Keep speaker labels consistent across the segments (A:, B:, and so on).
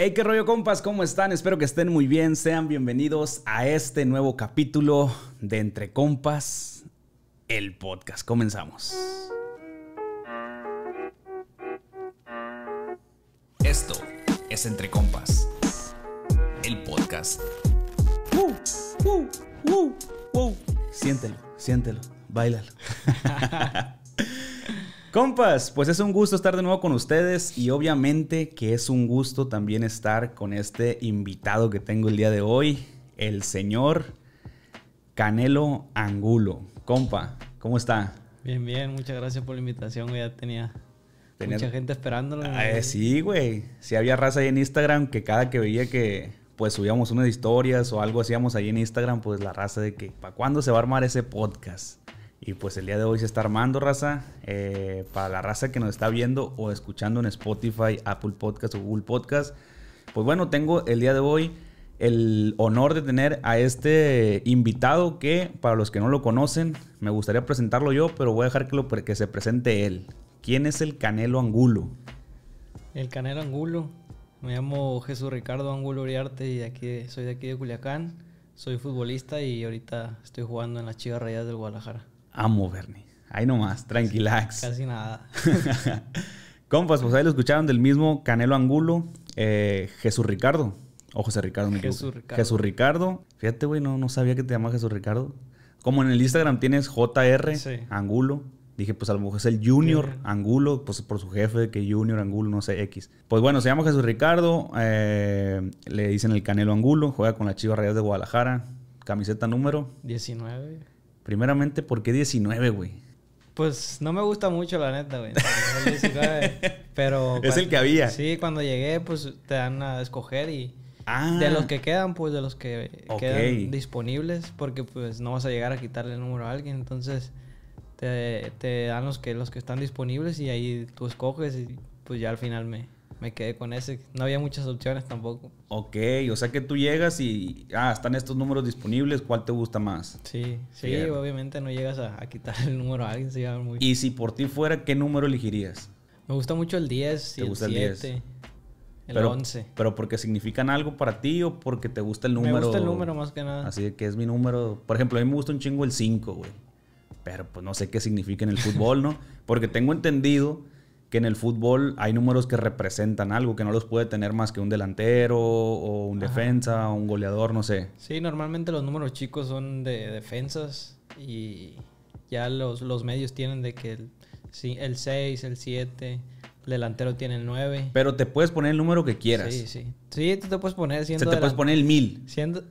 A: Hey, qué rollo compas, ¿cómo están? Espero que estén muy bien. Sean bienvenidos a este nuevo capítulo de Entre Compas, el podcast. Comenzamos. Esto es Entre Compas, el podcast.
B: Uh, uh,
A: uh, siéntelo, siéntelo, bailalo. Compas, pues es un gusto estar de nuevo con ustedes y obviamente que es un gusto también estar con este invitado que tengo el día de hoy, el señor Canelo Angulo. Compa, ¿cómo está?
B: Bien, bien, muchas gracias por la invitación, ya tenía Mucha gente esperándolo. Ah, eh,
A: sí, güey. Sí había raza ahí en Instagram que cada que veía que pues subíamos unas historias o algo hacíamos ahí en Instagram, pues la raza de que ¿para cuándo se va a armar ese podcast? Y pues el día de hoy se está armando, raza. Eh, para la raza que nos está viendo o escuchando en Spotify, Apple Podcast o Google Podcast. Pues bueno, tengo el día de hoy el honor de tener a este invitado que, para los que no lo conocen, me gustaría presentarlo yo, pero voy a dejar que, se presente él. ¿Quién es el Canelo Angulo?
B: El Canelo Angulo. Me llamo Jesús Ricardo Angulo Uriarte y aquí, soy de aquí de Culiacán. Soy futbolista y ahorita estoy jugando en las Chivas Rayadas del Guadalajara.
A: Amo, Bernie. Ahí nomás, tranquilax. Casi nada. Compas, pues ahí lo escucharon del mismo Canelo Angulo, eh, Jesús Ricardo. O José Ricardo, me Jesús Ricardo. Jesús Ricardo. Fíjate, güey, no, sabía que te llamaba Jesús Ricardo. Como en el Instagram tienes JR Angulo. Dije, pues a lo mejor es el Junior Angulo, pues por su jefe, que Junior Angulo, no sé, X. Pues bueno, se llama Jesús Ricardo, eh, le dicen el Canelo Angulo, juega con la Chivas real de Guadalajara, camiseta número
B: 19.
A: Primeramente, ¿por qué 19, güey?
B: Pues no me gusta mucho, la neta, güey. pero... Es el que había. Sí, cuando llegué, pues te dan a escoger y... Ah. De los que quedan, pues de los que quedan disponibles, porque pues no vas a llegar a quitarle el número a alguien, entonces te, te, dan los que, los que están disponibles y ahí tú escoges y pues ya al final me, me quedé con ese. No había muchas opciones tampoco.
A: Ok, o sea que tú llegas y, ah, están estos números disponibles, ¿cuál te gusta más? Sí, sí,
B: obviamente no llegas a, quitar el número a alguien. muy... Y
A: si por ti fuera, ¿qué número elegirías?
B: Me gusta mucho el 10 ¿Te gusta el El 10? El 11.
A: ¿Pero porque significan algo para ti o porque te gusta el número? Me gusta el número más que nada. Así que es mi número. Por ejemplo, a mí me gusta un chingo el 5, güey. Pero pues no sé qué significa en el fútbol, ¿no? Porque tengo entendido que en el fútbol hay números que representan algo, que no los puede tener más que un delantero o un defensa o un goleador, no sé.
B: Sí, normalmente los números chicos son de defensas y ya los, los medios tienen de que el, el 6, el 7, el delantero tiene el 9.
A: Pero te puedes poner el número que quieras. Sí, sí.
B: Sí, te puedes poner siendo Se te puedes
A: poner el 1000.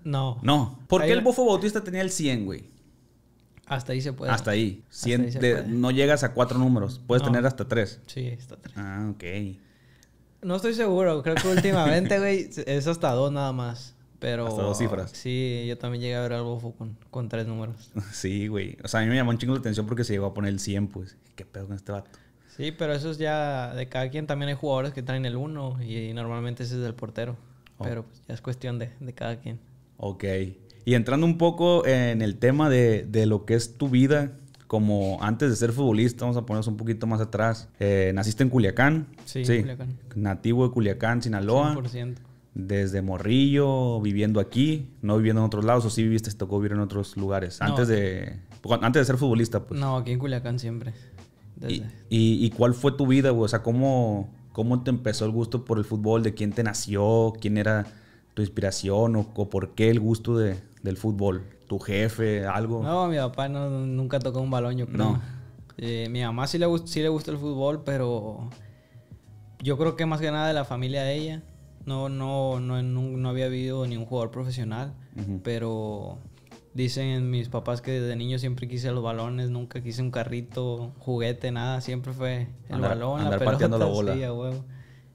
A: No. No. ¿Por qué el Bofo Bautista tenía el 100, güey?
B: Hasta ahí se puede. Hasta ahí.
A: No llegas a cuatro números. Puedes tener hasta tres. Sí, hasta tres. Ah, ok.
B: No estoy seguro. Creo que últimamente, güey, es hasta dos nada más. Pero, hasta dos cifras. Sí, yo también llegué a ver algo con, con tres números.
A: sí, güey. O sea, a mí me llamó un chingo la atención porque se llegó a poner el 100, pues. ¿Qué pedo con este vato?
B: Sí, pero eso es ya de cada quien. También hay jugadores que traen el uno y normalmente ese es del portero. Oh. Pero pues, ya es cuestión de, de cada quien.
A: Ok. Y entrando un poco en el tema de, lo que es tu vida, como antes de ser futbolista, vamos a ponernos un poquito más atrás. Eh, naciste en Culiacán. Sí, Culiacán. Nativo de Culiacán, Sinaloa. 100%. Desde Morrillo, viviendo aquí, no viviendo en otros lados, o sí viviste, tocó vivir en otros lugares. antes, de, antes de ser futbolista,
B: pues. No, aquí en Culiacán siempre.
A: ¿Y, cuál fue tu vida, güey? O sea, ¿cómo, ¿cómo te empezó el gusto por el fútbol? ¿De quién te nació? ¿Quién era tu inspiración? ¿O, o por qué el gusto de, del fútbol? ¿Tu jefe, algo? No,
B: mi papá nunca tocó un balón, yo creo. No. Eh, mi mamá sí le, sí gusta el fútbol, pero yo creo que más que nada de la familia de ella. No, no, no, no había habido ni un jugador profesional, pero dicen mis papás que desde niño siempre quise los balones, nunca quise un carrito, juguete, nada, siempre fue el balón, la pelota, la bola.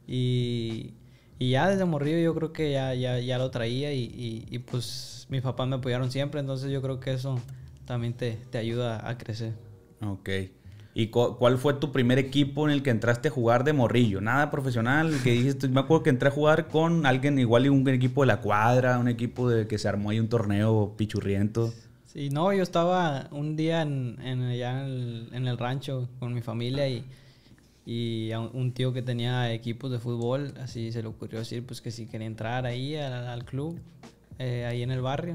B: Y y ya desde Morrillo yo creo que ya, ya, ya lo traía y, y, pues mis papás me apoyaron siempre, entonces yo creo que eso también te, te ayuda a crecer.
A: Ok. ¿Y cuál fue tu primer equipo en el que entraste a jugar de morrillo? Nada profesional, que me acuerdo que entré a jugar con alguien igual y un equipo de la cuadra, un equipo de que se armó ahí un torneo pichurriento.
B: Sí, no, yo estaba un día en, en allá en el rancho con mi familia y y a un tío que tenía equipos de fútbol, así se le ocurrió decir pues que si quería entrar ahí al, club, eh, ahí en el barrio.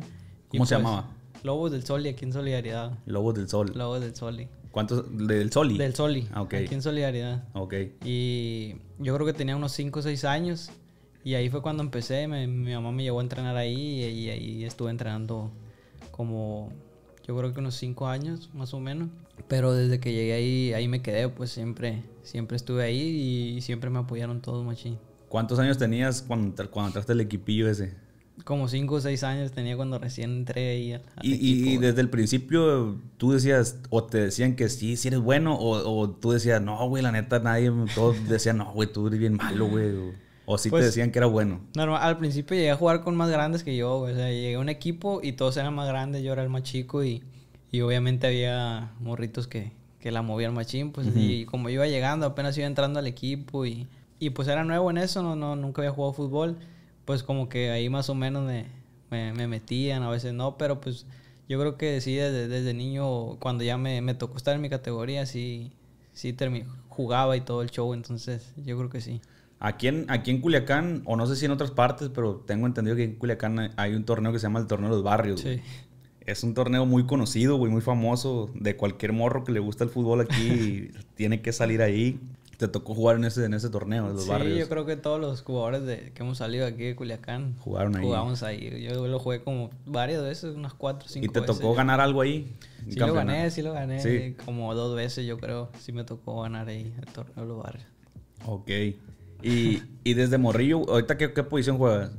B: ¿Cómo se pues, llamaba? Lobos del Soli, aquí en Solidaridad. Lobos del Sol. Lobos del Soli.
A: ¿Cuántos? ¿Del Soli? Del Soli. Ah, aquí en Solidaridad. Ok.
B: Y yo creo que tenía unos 5 o 6 años. Y ahí fue cuando empecé. mi mamá me llevó a entrenar ahí. Y ahí estuve entrenando como, yo creo que unos 5 años, más o menos. Pero desde que llegué ahí, ahí me quedé, pues siempre, siempre estuve ahí y siempre me apoyaron todos, machín.
A: ¿Cuántos años tenías cuando, entraste al equipillo ese?
B: Como 5 o 6 años tenía cuando recién entré ahí al,
A: y, y desde el principio tú decías, o te decían que sí, si eres bueno, o, tú decías, no, güey, la neta, nadie, todos decían, no, güey, tú eres bien malo, güey. O sí te pues, decían que era bueno.
B: Normal, al principio llegué a jugar con más grandes que yo, güey. O sea, llegué a un equipo y todos eran más grandes, yo era el más chico y y obviamente había morritos que, que la movían machín, pues. Y como iba llegando, apenas iba entrando al equipo y, y pues era nuevo en eso, no, no, nunca había jugado fútbol. Pues como que ahí más o menos me, me, metían, a veces no, pero pues yo creo que sí, desde, desde niño, cuando ya me, me, tocó estar en mi categoría, sí, sí jugaba y todo el show, entonces yo creo que sí.
A: Aquí en, aquí en Culiacán, o no sé si en otras partes, pero tengo entendido que en Culiacán hay un torneo que se llama el Torneo de los Barrios. Sí es un torneo muy conocido, güey, muy famoso. De cualquier morro que le gusta el fútbol aquí, tiene que salir ahí. Te tocó jugar en ese, en ese torneo, en los barrios. Sí, yo
B: creo que todos los jugadores de, que hemos salido aquí de Culiacán jugaron ahí. Jugamos ahí. Yo lo jugué como varias veces, unas cuatro, cinco veces. ¿Y te tocó ganar algo ahí? Sí lo gané, sí lo gané. Como dos veces, yo creo. Sí me tocó ganar ahí el torneo de los barrios.
A: Ok. ¿Y, desde Morrillo, ahorita qué, qué posición juegas?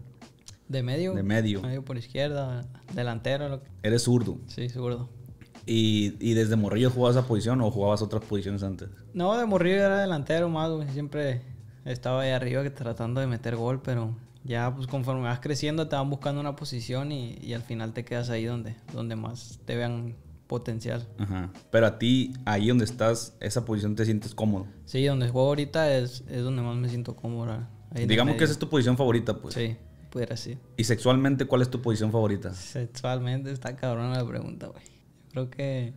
B: De medio. De medio. Medio por izquierda, delantero.
A: Eres zurdo. Sí, zurdo. ¿Y, desde Morrillo jugabas esa posición o jugabas otras posiciones antes?
B: No, de Morrillo era delantero más, Siempre estaba ahí arriba tratando de meter gol, pero ya pues conforme vas creciendo te van buscando una posición y, al final te quedas ahí donde, donde más te vean potencial.
A: Ajá. Pero a ti, ahí donde estás, esa posición te sientes cómodo.
B: Sí, donde juego ahorita es, es donde más me siento cómodo. Digamos que esa es
A: tu posición favorita, pues. Sí pudiera ¿Y sexualmente cuál es tu posición favorita?
B: Sexualmente está cabrona la pregunta, güey. Yo creo que...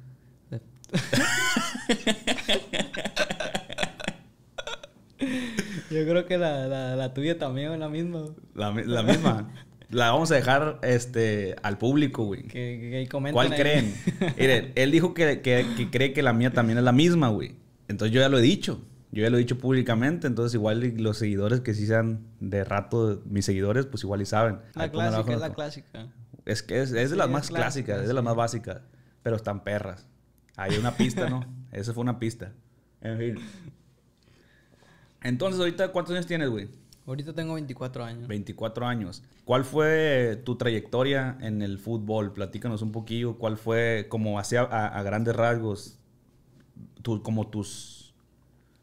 B: Yo creo que la, la, tuya también es la misma.
A: La, la, misma. La vamos a dejar este, al público, güey. Que, ¿Cuál creen? Miren, él dijo que, que, que cree que la mía también es la misma, güey. Entonces yo ya lo he dicho yo ya lo he dicho públicamente, entonces igual los seguidores que sí sean de rato mis seguidores, pues igual y saben. La clásica, es la clásica. Es que es, de las más clásicas, es de las más básicas, pero están perras. Hay una pista, ¿no? Esa fue una pista. En fin. Entonces, ahorita, ¿cuántos años tienes, güey?
B: Ahorita tengo 24 años.
A: 24 años. ¿Cuál fue tu trayectoria en el fútbol? Platícanos un poquillo. ¿Cuál fue, como hacia, a, grandes rasgos, como tus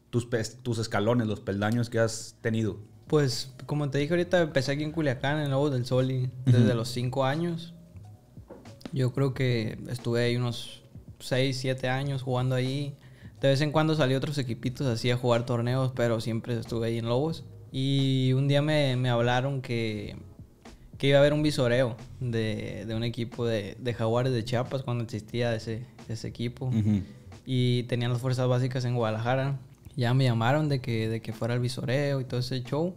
A: tus, escalones, los peldaños que has tenido?
B: Pues, como te dije ahorita, empecé aquí en Culiacán, en Lobos del Sol, desde los 5 años. Yo creo que estuve ahí unos 6, 7 años jugando ahí. De vez en cuando salí otros equipitos así a jugar torneos, pero siempre estuve ahí en Lobos. Y un día me, hablaron que, que, iba a haber un visoreo de, un equipo de, de, Jaguares de Chiapas cuando existía ese, ese equipo. Y tenían las fuerzas básicas en Guadalajara ya me llamaron de que, de que fuera el visoreo y todo ese show.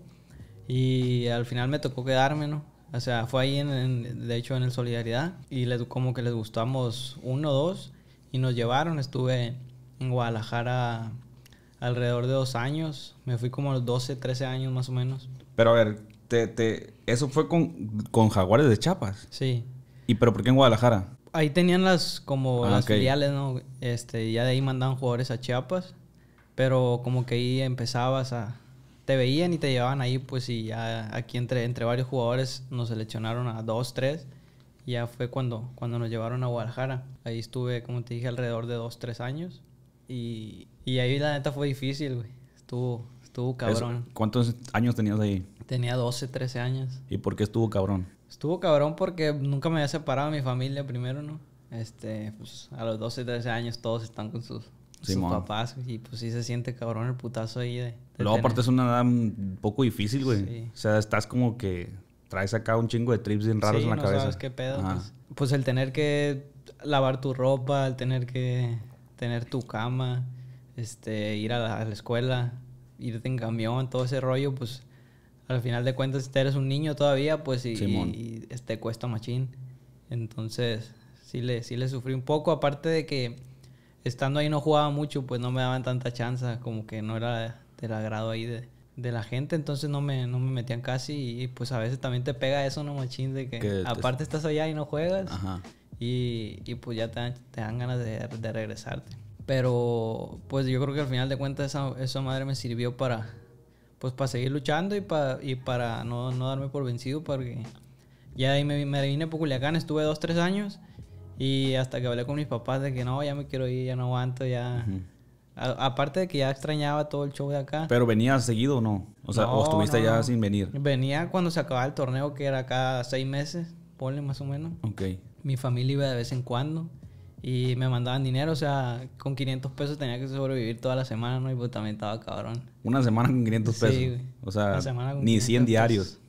B: Y al final me tocó quedarme, ¿no? O sea, fue ahí, en, de hecho, en el Solidaridad. Y les, como que les gustamos uno o dos. Y nos llevaron. Estuve en Guadalajara alrededor de dos años. Me fui como a los 12, 13 años más o menos.
A: Pero a ver, te, eso fue con, con Jaguares de Chiapas. Sí. ¿Y pero por qué en Guadalajara?
B: Ahí tenían las como ah, las filiales, ¿no? Este, ya de ahí mandaban jugadores a Chiapas pero como que ahí empezabas a... Te veían y te llevaban ahí, pues, y ya aquí entre, entre varios jugadores nos seleccionaron a dos, tres. Ya fue cuando, cuando nos llevaron a Guadalajara. Ahí estuve, como te dije, alrededor de dos, tres años. Y, y ahí la neta fue difícil, güey. Estuvo, estuvo cabrón.
A: ¿Cuántos años tenías ahí?
B: Tenía 12, 13 años.
A: ¿Y por qué estuvo cabrón?
B: Estuvo cabrón porque nunca me había separado de mi familia primero, ¿no? Este, pues, a los 12, 13 años todos están con sus Simón. Y pues sí se siente cabrón el putazo ahí de. Luego, aparte,
A: es una edad un poco difícil, güey. O sea, estás como que traes acá un chingo de trips bien raros en la cabeza. sabes qué pedo. Pues.
B: pues, el tener que lavar tu ropa, el tener que tener tu cama, este, ir a la, escuela, irte en camión, todo ese rollo, pues al final de cuentas, si eres un niño todavía, pues y, y, te cuesta machín. Entonces, sí le, sí le sufrí un poco, aparte de que estando ahí no jugaba mucho, pues no me daban tanta chance, como que no era del agrado ahí de, la gente, entonces no me, no me metían casi y, pues a veces también te pega eso, ¿no, machín? De que, aparte estás allá y no juegas Y, pues ya te dan, ganas de, regresarte. Pero pues yo creo que al final de cuentas esa, madre me sirvió para, pues para seguir luchando y para, y para no, darme por vencido, porque ya ahí me, me vine por Culiacán, estuve dos, tres años y hasta que hablé con mis papás de que no, ya me quiero ir, ya no aguanto, ya. aparte de que ya extrañaba todo el show de acá.
A: ¿Pero venías seguido o no? O sea, ¿o estuviste ya sin venir?
B: Venía cuando se acababa el torneo, que era cada seis meses, ponle más o menos. Ok. Mi familia iba de vez en cuando y me mandaban dinero, o sea, con 500 pesos tenía que sobrevivir toda la semana, ¿no? Y pues también estaba cabrón.
A: Una semana con 500 pesos. Sí, o sea, ni 100 diarios,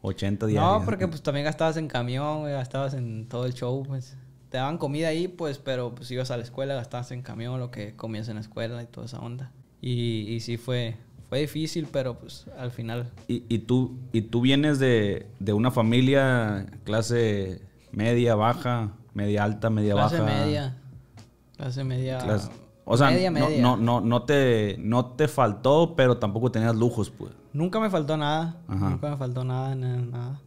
A: 80 diarios. No, porque
B: pues también gastabas en camión, gastabas en todo el show, pues te daban comida ahí, pues, pero pues ibas a la escuela, gastabas en camión lo que comías en la escuela y toda esa onda. Y, sí fue, fue difícil, pero pues al final.
A: ¿Y, tú, y tú vienes de, una familia clase media, baja, media alta, media baja? Clase media.
B: Clase media. o sea, no,
A: No, no, te, no te faltó, pero tampoco tenías lujos, pues.
B: Nunca me faltó nada. Nunca me faltó nada, nada.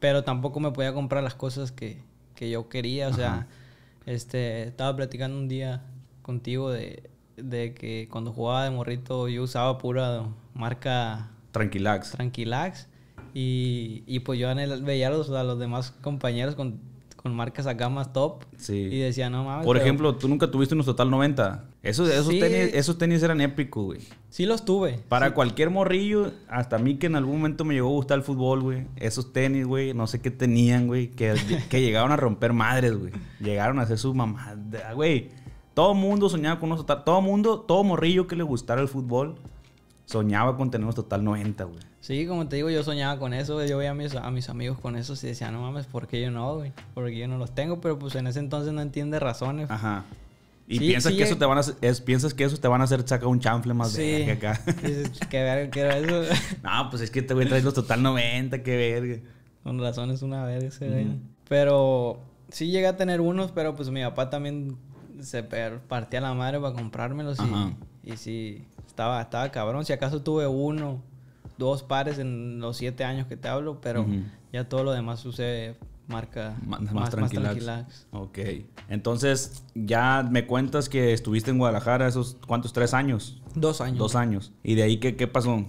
B: Pero tampoco me podía comprar las cosas que, que yo quería. O sea, este, estaba platicando un día contigo de, de que cuando jugaba de morrito yo usaba pura marca... Tranquilax. Tranquilax. Y, y pues yo en el, veía a los demás compañeros con con marcas a gamas top. Sí. Y decía, no mames. Por ejemplo,
A: tú nunca tuviste unos Total 90. Esos, esos, tenis, esos tenis eran épicos, güey. Sí, los tuve. Para cualquier morrillo, hasta a mí que en algún momento me llegó a gustar el fútbol, güey. Esos tenis, güey, no sé qué tenían, güey. Que, que llegaron a romper madres, güey. Llegaron a ser sus mamás, güey. Todo mundo soñaba con unos Total. Todo mundo, todo morrillo que le gustara el fútbol, soñaba con tener unos Total 90, güey.
B: Sí, como te digo, yo soñaba con eso, yo veía a mis, a mis amigos con eso y decía, no mames, ¿por qué yo no, güey? Porque yo no los tengo, pero pues en ese entonces no entiende razones.
A: Ajá. Y piensas que eso te van a piensas que eso te van a hacer sacar un chanfle más de acá.
B: que verga, quiero eso. no, pues es que te este voy a traer los total 90, Qué verga. Con razones una verga se güey. Pero sí llegué a tener unos, pero pues mi papá también se partía la madre para comprármelos y, y sí estaba estaba cabrón, si acaso tuve uno dos pares en los siete años que te hablo, pero ya todo lo demás sucede marca más,
A: Ok. Entonces, ya me cuentas que estuviste en Guadalajara esos, ¿cuántos? ¿Tres años? Dos años. Dos años. ¿Y de ahí qué, qué pasó?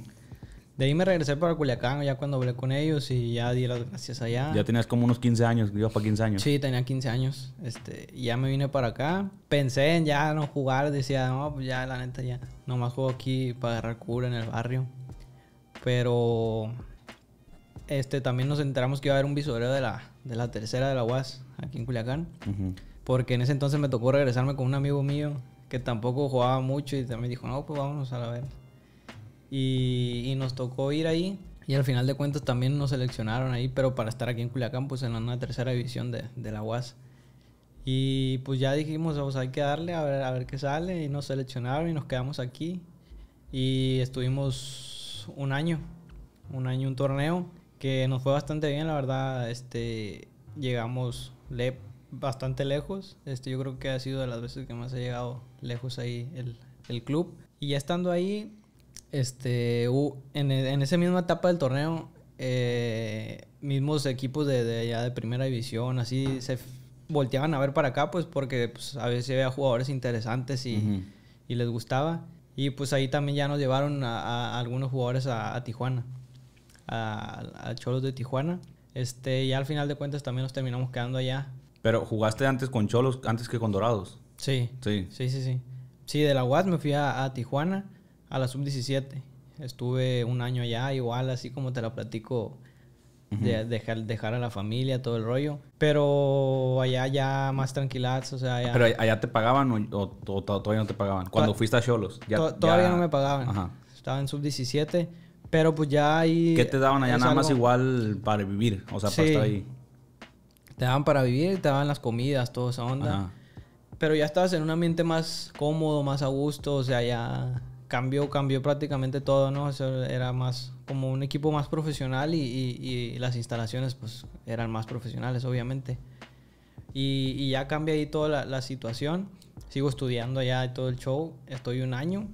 B: De ahí me regresé para Culiacán ya cuando hablé con ellos y ya di las gracias allá. Ya
A: tenías como unos 15 años, ibas para 15 años. Sí,
B: tenía 15 años. Este, ya me vine para acá. Pensé en ya no jugar, decía, no, pues ya la neta ya. Nomás juego aquí para agarrar cura en el barrio. Pero este, también nos enteramos que iba a haber un visoreo de la, de la tercera de la UAS aquí en Culiacán. Porque en ese entonces me tocó regresarme con un amigo mío que tampoco jugaba mucho y también dijo, no, pues vámonos a la ver Y, y, nos tocó ir ahí. Y al final de cuentas también nos seleccionaron ahí, pero para estar aquí en Culiacán, pues en una tercera división de, de la UAS. Y pues ya dijimos, pues hay que darle a ver, a ver qué sale. Y nos seleccionaron y nos quedamos aquí. Y estuvimos un año, un año un torneo que nos fue bastante bien, la verdad, este, llegamos le bastante lejos, este, yo creo que ha sido de las veces que más ha llegado lejos ahí el, club. Y ya estando ahí, este, en, en, esa misma etapa del torneo, eh, mismos equipos de, de, ya de primera división, así se volteaban a ver para acá, pues porque pues, a veces había jugadores interesantes y, y les gustaba. Y pues ahí también ya nos llevaron a, algunos jugadores a, Tijuana, a, Cholos de Tijuana. Este, y al final de cuentas también nos terminamos quedando allá.
A: Pero jugaste antes con Cholos,
B: antes que con Dorados. Sí. Sí. Sí, sí, sí. Sí, de la UAS me fui a, Tijuana, a la sub-17. Estuve un año allá, igual así como te la platico de dejar, dejar a la familia, todo el rollo. Pero allá ya más tranquilas, o sea, ¿Pero
A: allá te pagaban o, todavía no te pagaban? Cuando fuiste a Cholos. todavía no me pagaban.
B: Estaba en sub-17, pero pues ya ahí... ¿Qué te daban allá? Nada más
A: igual para vivir, o sea, para estar ahí.
B: Te daban para vivir, te daban las comidas, toda esa onda. Pero ya estabas en un ambiente más cómodo, más a gusto, o sea, ya cambió, cambió prácticamente todo, ¿no? Eso era más, como un equipo más profesional y, las instalaciones pues eran más profesionales, obviamente. Y, ya cambia ahí toda la, situación. Sigo estudiando allá todo el show. Estoy un año.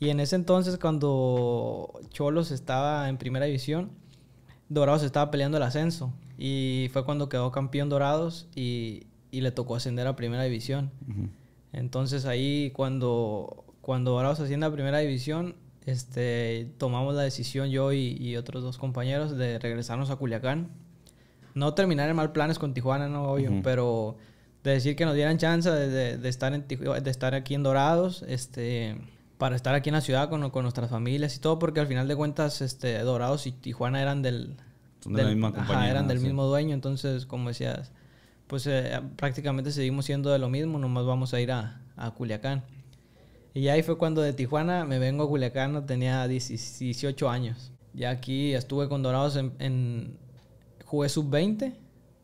B: Y en ese entonces, cuando Cholos estaba en primera división, Dorados estaba peleando el ascenso. Y fue cuando quedó campeón Dorados y, le tocó ascender a primera división. Entonces ahí cuando, cuando Dorados asciende a primera división, este, tomamos la decisión yo y, otros dos compañeros de regresarnos a Culiacán. No terminar en mal planes con Tijuana, no, obvio, pero de decir que nos dieran chance de, estar, en de estar aquí en Dorados, este, para estar aquí en la ciudad con, nuestras familias y todo, porque al final de cuentas este, Dorados y Tijuana eran del... eran del mismo dueño, entonces, como decías, pues eh, prácticamente seguimos siendo de lo mismo, nomás vamos a ir a, a Culiacán. Y ahí fue cuando de Tijuana me vengo a Culiacán, tenía 18 años. Ya aquí estuve con Dorados en, jugué sub-20,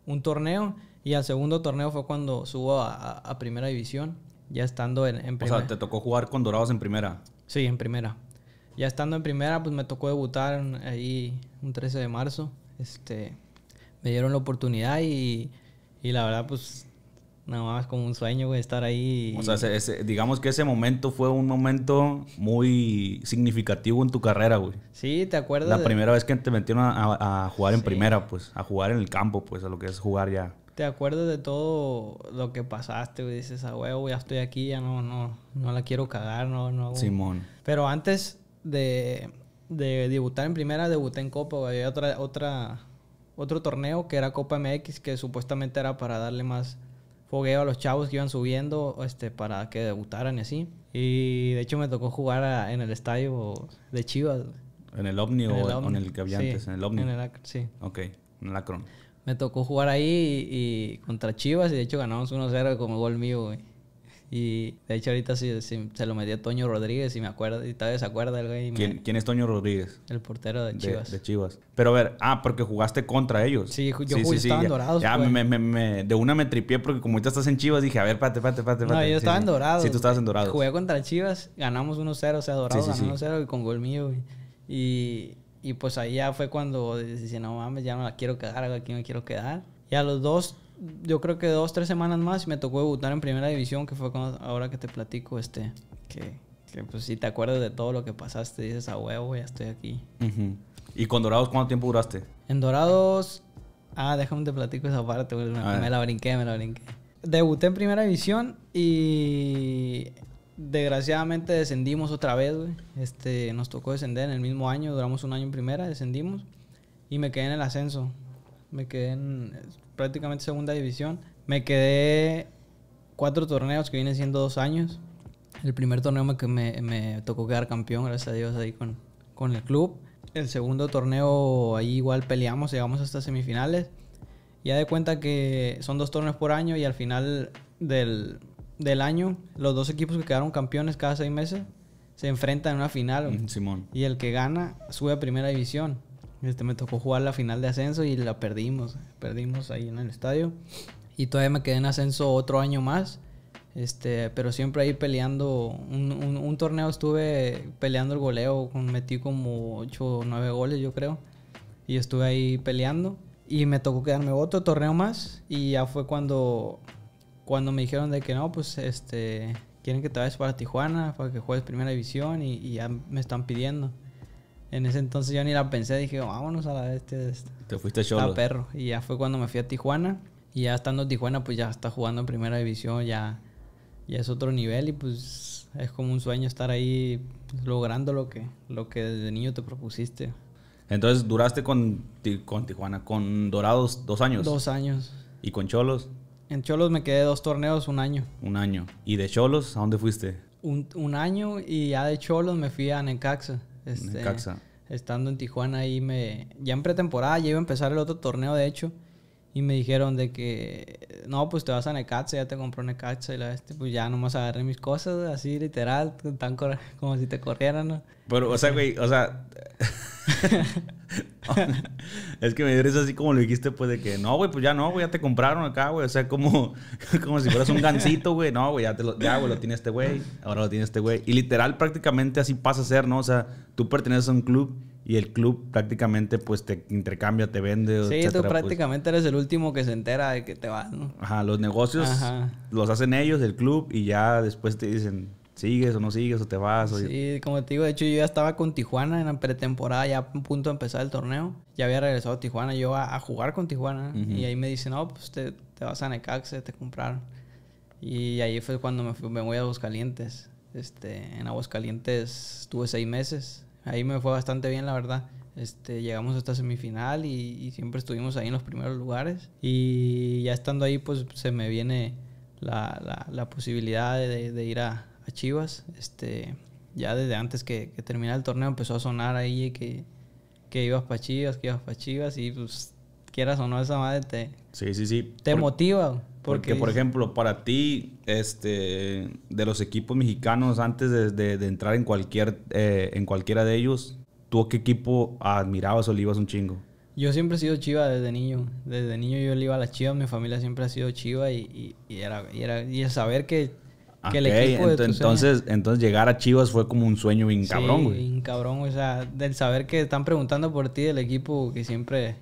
B: un torneo, y al segundo torneo fue cuando subo a, primera división, ya estando en, primera. O sea, te
A: tocó jugar con Dorados en primera. Sí, en primera.
B: Ya estando en primera, pues me tocó debutar ahí un 13 de marzo. Este, me dieron la oportunidad y, y la verdad, pues Nada más como un sueño, güey, estar ahí. O sea,
A: digamos que ese momento fue un momento muy significativo en tu carrera, güey.
B: Sí, ¿te acuerdas? La primera
A: vez que te metieron a, jugar en primera, pues, a jugar en el campo, pues, a lo que es jugar ya.
B: ¿Te acuerdas de todo lo que pasaste, güey? Dices, ah, güey, ya estoy aquí, ya no, no, no la quiero cagar, no, no. Simón. Pero antes de, debutar en primera, debuté en Copa, güey. Había otra, otra, otro torneo que era Copa MX, que supuestamente era para darle más fogueo a los chavos que iban subiendo este, para que debutaran y así. Y de hecho me tocó jugar en el estadio de Chivas.
A: ¿En el OVNI en o el en el que había antes? En el OVNI. sí. Ok, en el Acron.
B: Me tocó jugar ahí y, contra Chivas y de hecho ganamos 1-0 con el gol mío, güey. Y de hecho ahorita sí, se lo metí a Toño Rodríguez y me acuerdo, y tal vez se acuerda el güey. ¿Quién,
A: es Toño Rodríguez? El portero de Chivas. De, Chivas. Pero a ver, ah, porque jugaste contra ellos. Sí, yo jugué, sí, estaba Dorados. Ya, me, de una me tripié porque como ahorita estás en Chivas dije, a ver, pate, pate, pate. No, yo estaba en Dorados. Sí, tú estabas en Dorados. Jugué
B: contra Chivas, ganamos 1-0, o sea, Dorados ganó 1-0 y con gol mío, Y, y pues ahí ya fue cuando dije, no mames, ya no la quiero quedar, aquí me quiero quedar. Y a los dos, yo creo que dos, tres semanas más ...y me tocó debutar en primera división, que fue ahora que te platico, este, que, que, pues si te acuerdas de todo lo que pasaste, dices, a huevo, ya estoy aquí.
A: ¿Y con Dorados cuánto tiempo duraste?
B: En Dorados, ah, déjame te platico esa parte, me, me la brinqué, me la brinqué. Debuté en primera división y desgraciadamente descendimos otra vez, güey. Este, nos tocó descender en el mismo año, duramos un año en primera, descendimos y me quedé en el ascenso. Me quedé en prácticamente segunda división. Me quedé cuatro torneos que vienen siendo dos años. El primer torneo que me, tocó quedar campeón, gracias a Dios, ahí con, con el club. El segundo torneo, ahí igual peleamos, llegamos hasta semifinales. Ya de cuenta que son dos torneos por año y al final del, año, los dos equipos que quedaron campeones cada seis meses se enfrentan en una final. Mm, Simón. Y el que gana sube a primera división. Este, me tocó jugar la final de ascenso y la perdimos. Perdimos ahí en el estadio. Y todavía me quedé en ascenso otro año más. Este, pero siempre ahí peleando. Un, torneo estuve peleando el goleo. Metí como 8 o 9 goles, yo creo. Y estuve ahí peleando. Y me tocó quedarme otro torneo más. Y ya fue cuando, cuando me dijeron de que no, pues este, quieren que te vayas para Tijuana, para que juegues primera división. Y, y ya me están pidiendo. En ese entonces yo ni la pensé, dije, vámonos a la este de Te fuiste Cholos A perro. Y ya fue cuando me fui a Tijuana. Y ya estando en Tijuana, pues ya está jugando en primera división, ya, ya es otro nivel y pues es como un sueño estar ahí pues, logrando lo que, lo que desde niño te propusiste.
A: Entonces, ¿duraste con, con Tijuana, con Dorados dos años? Dos años. ¿Y con Cholos?
B: En Cholos me quedé dos torneos, un año.
A: Un año. ¿Y de Cholos a dónde fuiste?
B: Un, un año y ya de Cholos me fui a Necaxa. Este, estando en Tijuana ahí me... Ya en pretemporada, ya iba a empezar el otro torneo, de hecho. Y me dijeron de que, no, pues te vas a Necaxa, ya te compró Necaxa y la este, pues ya nomás agarré mis cosas, así literal, tan como si te corrieran, ¿no?
A: Pero, o sea, güey, o sea... es que me dices así como lo dijiste, pues, de que, no, güey, pues ya no, güey, ya te compraron acá, güey. O sea, como, como si fueras un gancito, güey. No, güey, ya, lo, ya, güey, lo tiene este güey, ahora lo tiene este güey. Y literal, prácticamente así pasa a ser, ¿no? O sea, tú perteneces a un club y el club prácticamente pues te intercambia, te vende. Sí, tú pues. prácticamente
B: eres el último que se entera de que te vas, ¿no?
A: Ajá, los negocios los hacen
B: ellos, el club, y ya después te dicen, sigues o no sigues o te vas. sí, como te digo, de hecho yo ya estaba con Tijuana en la pretemporada, ya a punto de empezar el torneo, ya había regresado a Tijuana yo a, a jugar con Tijuana, y ahí me dicen, no, pues te, te vas a Necaxe, te compraron. Y ahí fue cuando me, fui, me voy a Aguascalientes. Este, en Aguascalientes tuve seis meses Ahí me fue bastante bien, la verdad. Este, llegamos hasta semifinal y, siempre estuvimos ahí en los primeros lugares. Y ya estando ahí, pues se me viene la, posibilidad de, ir a, Chivas. Este, ya desde antes que, que terminara el torneo empezó a sonar ahí que, que ibas para Chivas, que ibas para Chivas. Y pues quieras o no, esa madre te,
A: sí, sí, sí. te motiva. Porque, por ejemplo, para ti, este, de los equipos mexicanos, antes de, entrar en, cualquier, eh, en cualquiera de ellos, ¿tú qué equipo admirabas o le ibas un chingo?
B: Yo siempre he sido chiva desde niño. Desde niño yo le iba a la chiva. mi familia siempre ha sido chiva y, y, era, y saber que, el equipo. de entonces,
A: entonces, llegar a chivas fue como un sueño bien cabrón, güey.
B: Sí, bien cabrón, o sea, del saber que están preguntando por ti del equipo que siempre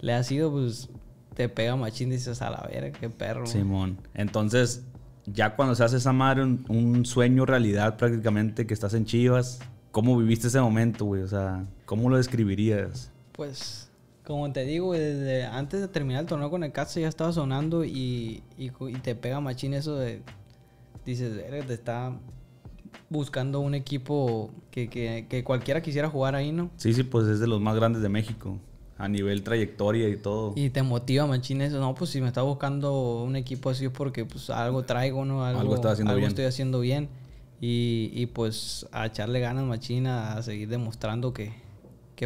B: le ha sido, pues te pega machín dices, a la verga, qué perro. Simón.
A: Entonces, ya cuando se hace esa madre, un, sueño realidad prácticamente, que estás en Chivas, ¿cómo viviste ese momento, güey? O sea, ¿cómo lo describirías?
B: Pues, como te digo, desde antes de terminar el torneo con el caso ya estaba sonando y, y, te pega machín eso de. Dices, verga, te está buscando un equipo que, que, cualquiera quisiera jugar ahí, ¿no?
A: Sí, sí, pues es de los más grandes de México a nivel trayectoria y todo. Y
B: te motiva, Machina, eso. No, pues si me está buscando un equipo así es porque pues algo traigo, ¿no? Algo, estoy haciendo bien. Y, pues a echarle ganas, machina a seguir demostrando que,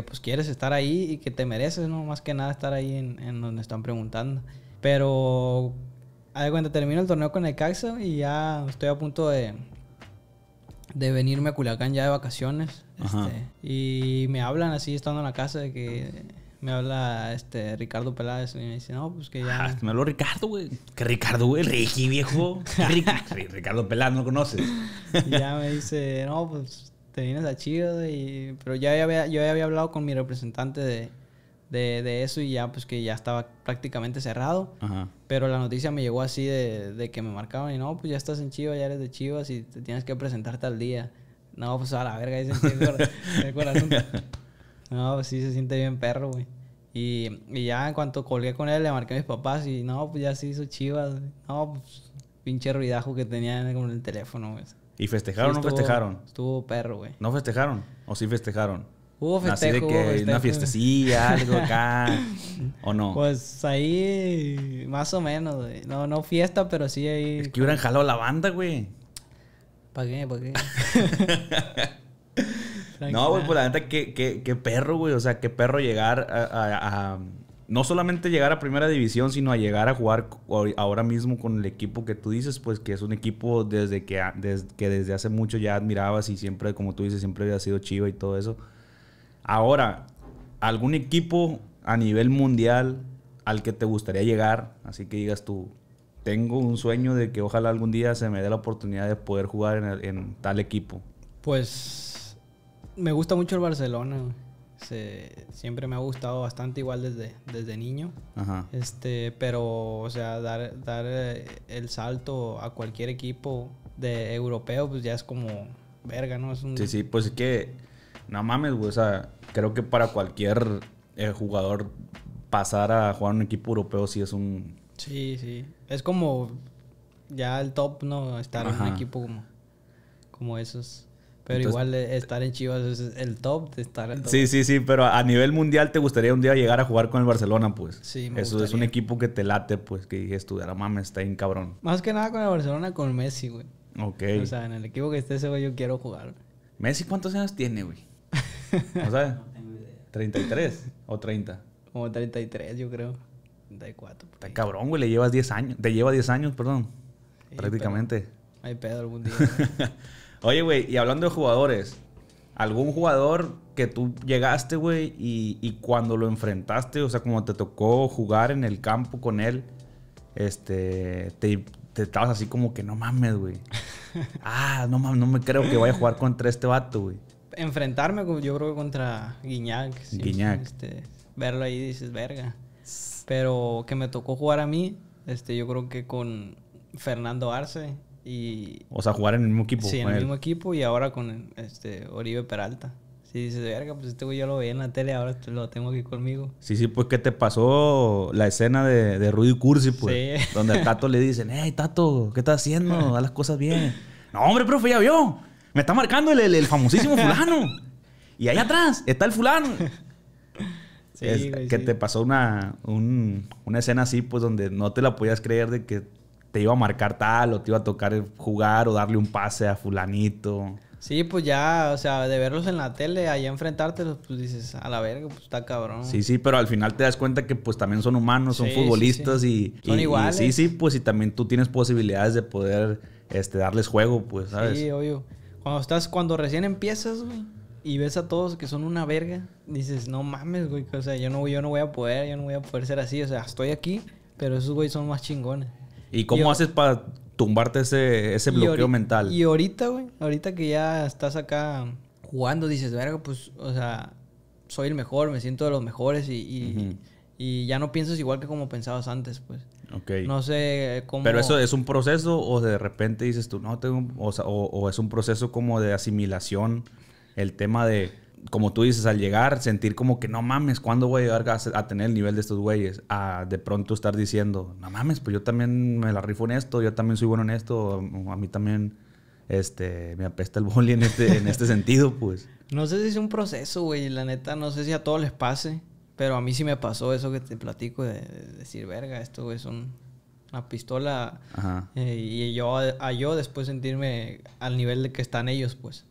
B: pues quieres estar ahí y que te mereces, ¿no? Más que nada estar ahí en, donde están preguntando. Pero cuando termino el torneo con el Caxa y ya estoy a punto de, de venirme a Culiacán ya de vacaciones. Este, y me hablan así estando en la casa de que me habla este Ricardo Peláez y me dice, no, pues que ya. Ah, me habló Ricardo, güey. Que Ricardo, güey, Ricky, viejo. Ricardo Peláez, no lo conoces. y ya me dice, no, pues te vienes a Chivas Pero ya había, yo había hablado con mi representante de, eso y ya, pues que ya estaba prácticamente cerrado. Pero la noticia me llegó así de, que me marcaban y no, pues ya estás en Chivas, ya eres de Chivas y te tienes que presentarte al día. No, pues a la verga, No, pues sí se siente bien perro, güey. Y, ya en cuanto colgué con él, le marqué a mis papás y no, pues ya se hizo chivas. No, pues pinche ruidajo que tenía con el teléfono. Güey. ¿Y festejaron no festejaron? Estuvo perro, güey.
A: ¿No festejaron? ¿O sí festejaron? Hubo festejo. Así de que una fiestecilla, algo acá. ¿O no?
B: Pues ahí, más o menos, No, no fiesta, pero sí ahí. Es que hubieran
A: jalado la banda, güey.
B: ¿Para qué? ¿Para qué? no, güey, pues
A: la neta, qué, perro, güey. O sea, qué perro llegar a, No solamente llegar a primera división, sino a llegar a jugar ahora mismo con el equipo que tú dices, pues que es un equipo desde que, desde, que desde hace mucho ya admirabas y siempre, como tú dices, siempre había sido chiva y todo eso. Ahora, algún equipo a nivel mundial al que te gustaría llegar, así que digas tú, tengo un sueño de que ojalá algún día se me dé la oportunidad de poder jugar en tal equipo.
B: Pues me gusta mucho el Barcelona, Se, siempre me ha gustado bastante igual desde, desde niño. Este, pero, o sea, dar, dar eh, el salto a cualquier equipo de europeo, pues ya es como verga, ¿no? Es un... Sí, sí,
A: pues es que, no mames, güey. O sea, creo que para cualquier eh, jugador pasar a jugar un equipo europeo sí es un...
B: Sí, sí. Es como ya el top, ¿no? Estar en un equipo como esos. Pero igual eh, estar en Chivas es el top de estar en Sí, sí,
A: sí, pero a nivel mundial te gustaría un día llegar a jugar con el Barcelona, pues.
B: Sí, me Eso es un
A: equipo que te late, pues, que dices tú, mames, está bien cabrón.
B: Más que nada con el Barcelona, con Messi, güey. Ok. O sea, en el equipo que esté ese güey yo quiero jugar.
A: ¿Messi cuántos años tiene,
B: güey? ¿No sea ¿33 o 30? Como 33, yo creo. 34. Está
A: cabrón, güey, le llevas 10 años. Te lleva 10 años, perdón. prácticamente.
B: Hay pedo algún día.
A: Oye, güey, y hablando de jugadores, ¿algún jugador que tú llegaste, güey, y, cuando lo enfrentaste, o sea, como te tocó jugar en el campo con él, este, te, estabas así como que no mames, güey. Ah, no mames, no me creo que vaya a jugar contra este vato, güey.
B: Enfrentarme, yo creo que contra Guiñac. Guiñac. Este, verlo ahí dices, verga. Pero que me tocó jugar a mí, este, yo creo que con Fernando Arce o sea, jugar en el mismo equipo. Sí, en el mismo equipo y ahora con este Oribe Peralta. si dices, verga, pues este güey yo lo veía en la tele, ahora lo tengo aquí conmigo.
A: Sí, sí, pues qué te pasó la escena de, Rudy Cursi, pues. Donde al Tato le dicen, hey, Tato, ¿qué estás haciendo? Da las cosas bien. no, hombre, profe, ya vio. Me está marcando el, famosísimo fulano. y ahí atrás está el fulano.
B: Sí, que te
A: pasó una, una escena así, pues, donde no te la podías creer de que te iba a marcar tal o te iba a tocar jugar o darle un pase a fulanito.
B: Sí, pues ya, o sea, de verlos en la tele, allá enfrentarte, pues dices, a la verga, pues está cabrón. Sí,
A: sí, pero al final te das cuenta que pues también son humanos, son futbolistas y... Son iguales. sí, sí, pues y también tú tienes posibilidades de poder este, darles juego, pues, ¿sabes? Sí,
B: obvio. Cuando estás, cuando recién empiezas, güey, y ves a todos que son una verga, dices, no mames, güey, o sea, yo no, yo no voy a poder, yo no voy a poder ser así, o sea, estoy aquí, pero esos güey son más chingones. ¿Y cómo haces
A: para tumbarte ese, ese bloqueo mental? Y
B: ahorita, güey, ahorita que ya estás acá jugando, dices, verga, pues, o sea, soy el mejor, me siento de los mejores y, ya no piensas igual que como pensabas antes, pues.
A: Ok. No sé eh, cómo... Pero eso es un proceso o de repente dices tú, no, tengo... o es un proceso como de asimilación, el tema de como tú dices, al llegar, sentir como que no mames, ¿cuándo voy a llegar a, tener el nivel de estos güeyes? A de pronto estar diciendo, no mames, pues yo también me la rifo en esto, yo también soy bueno en esto, a mí también este, me apesta el boli en este, en este sentido, pues.
B: No sé si es un proceso, güey, la neta, no sé si a todos les pase, pero a mí sí me pasó eso que te platico de, decir, verga, esto es una pistola. Eh, y yo, a yo después sentirme al nivel de que están ellos, pues.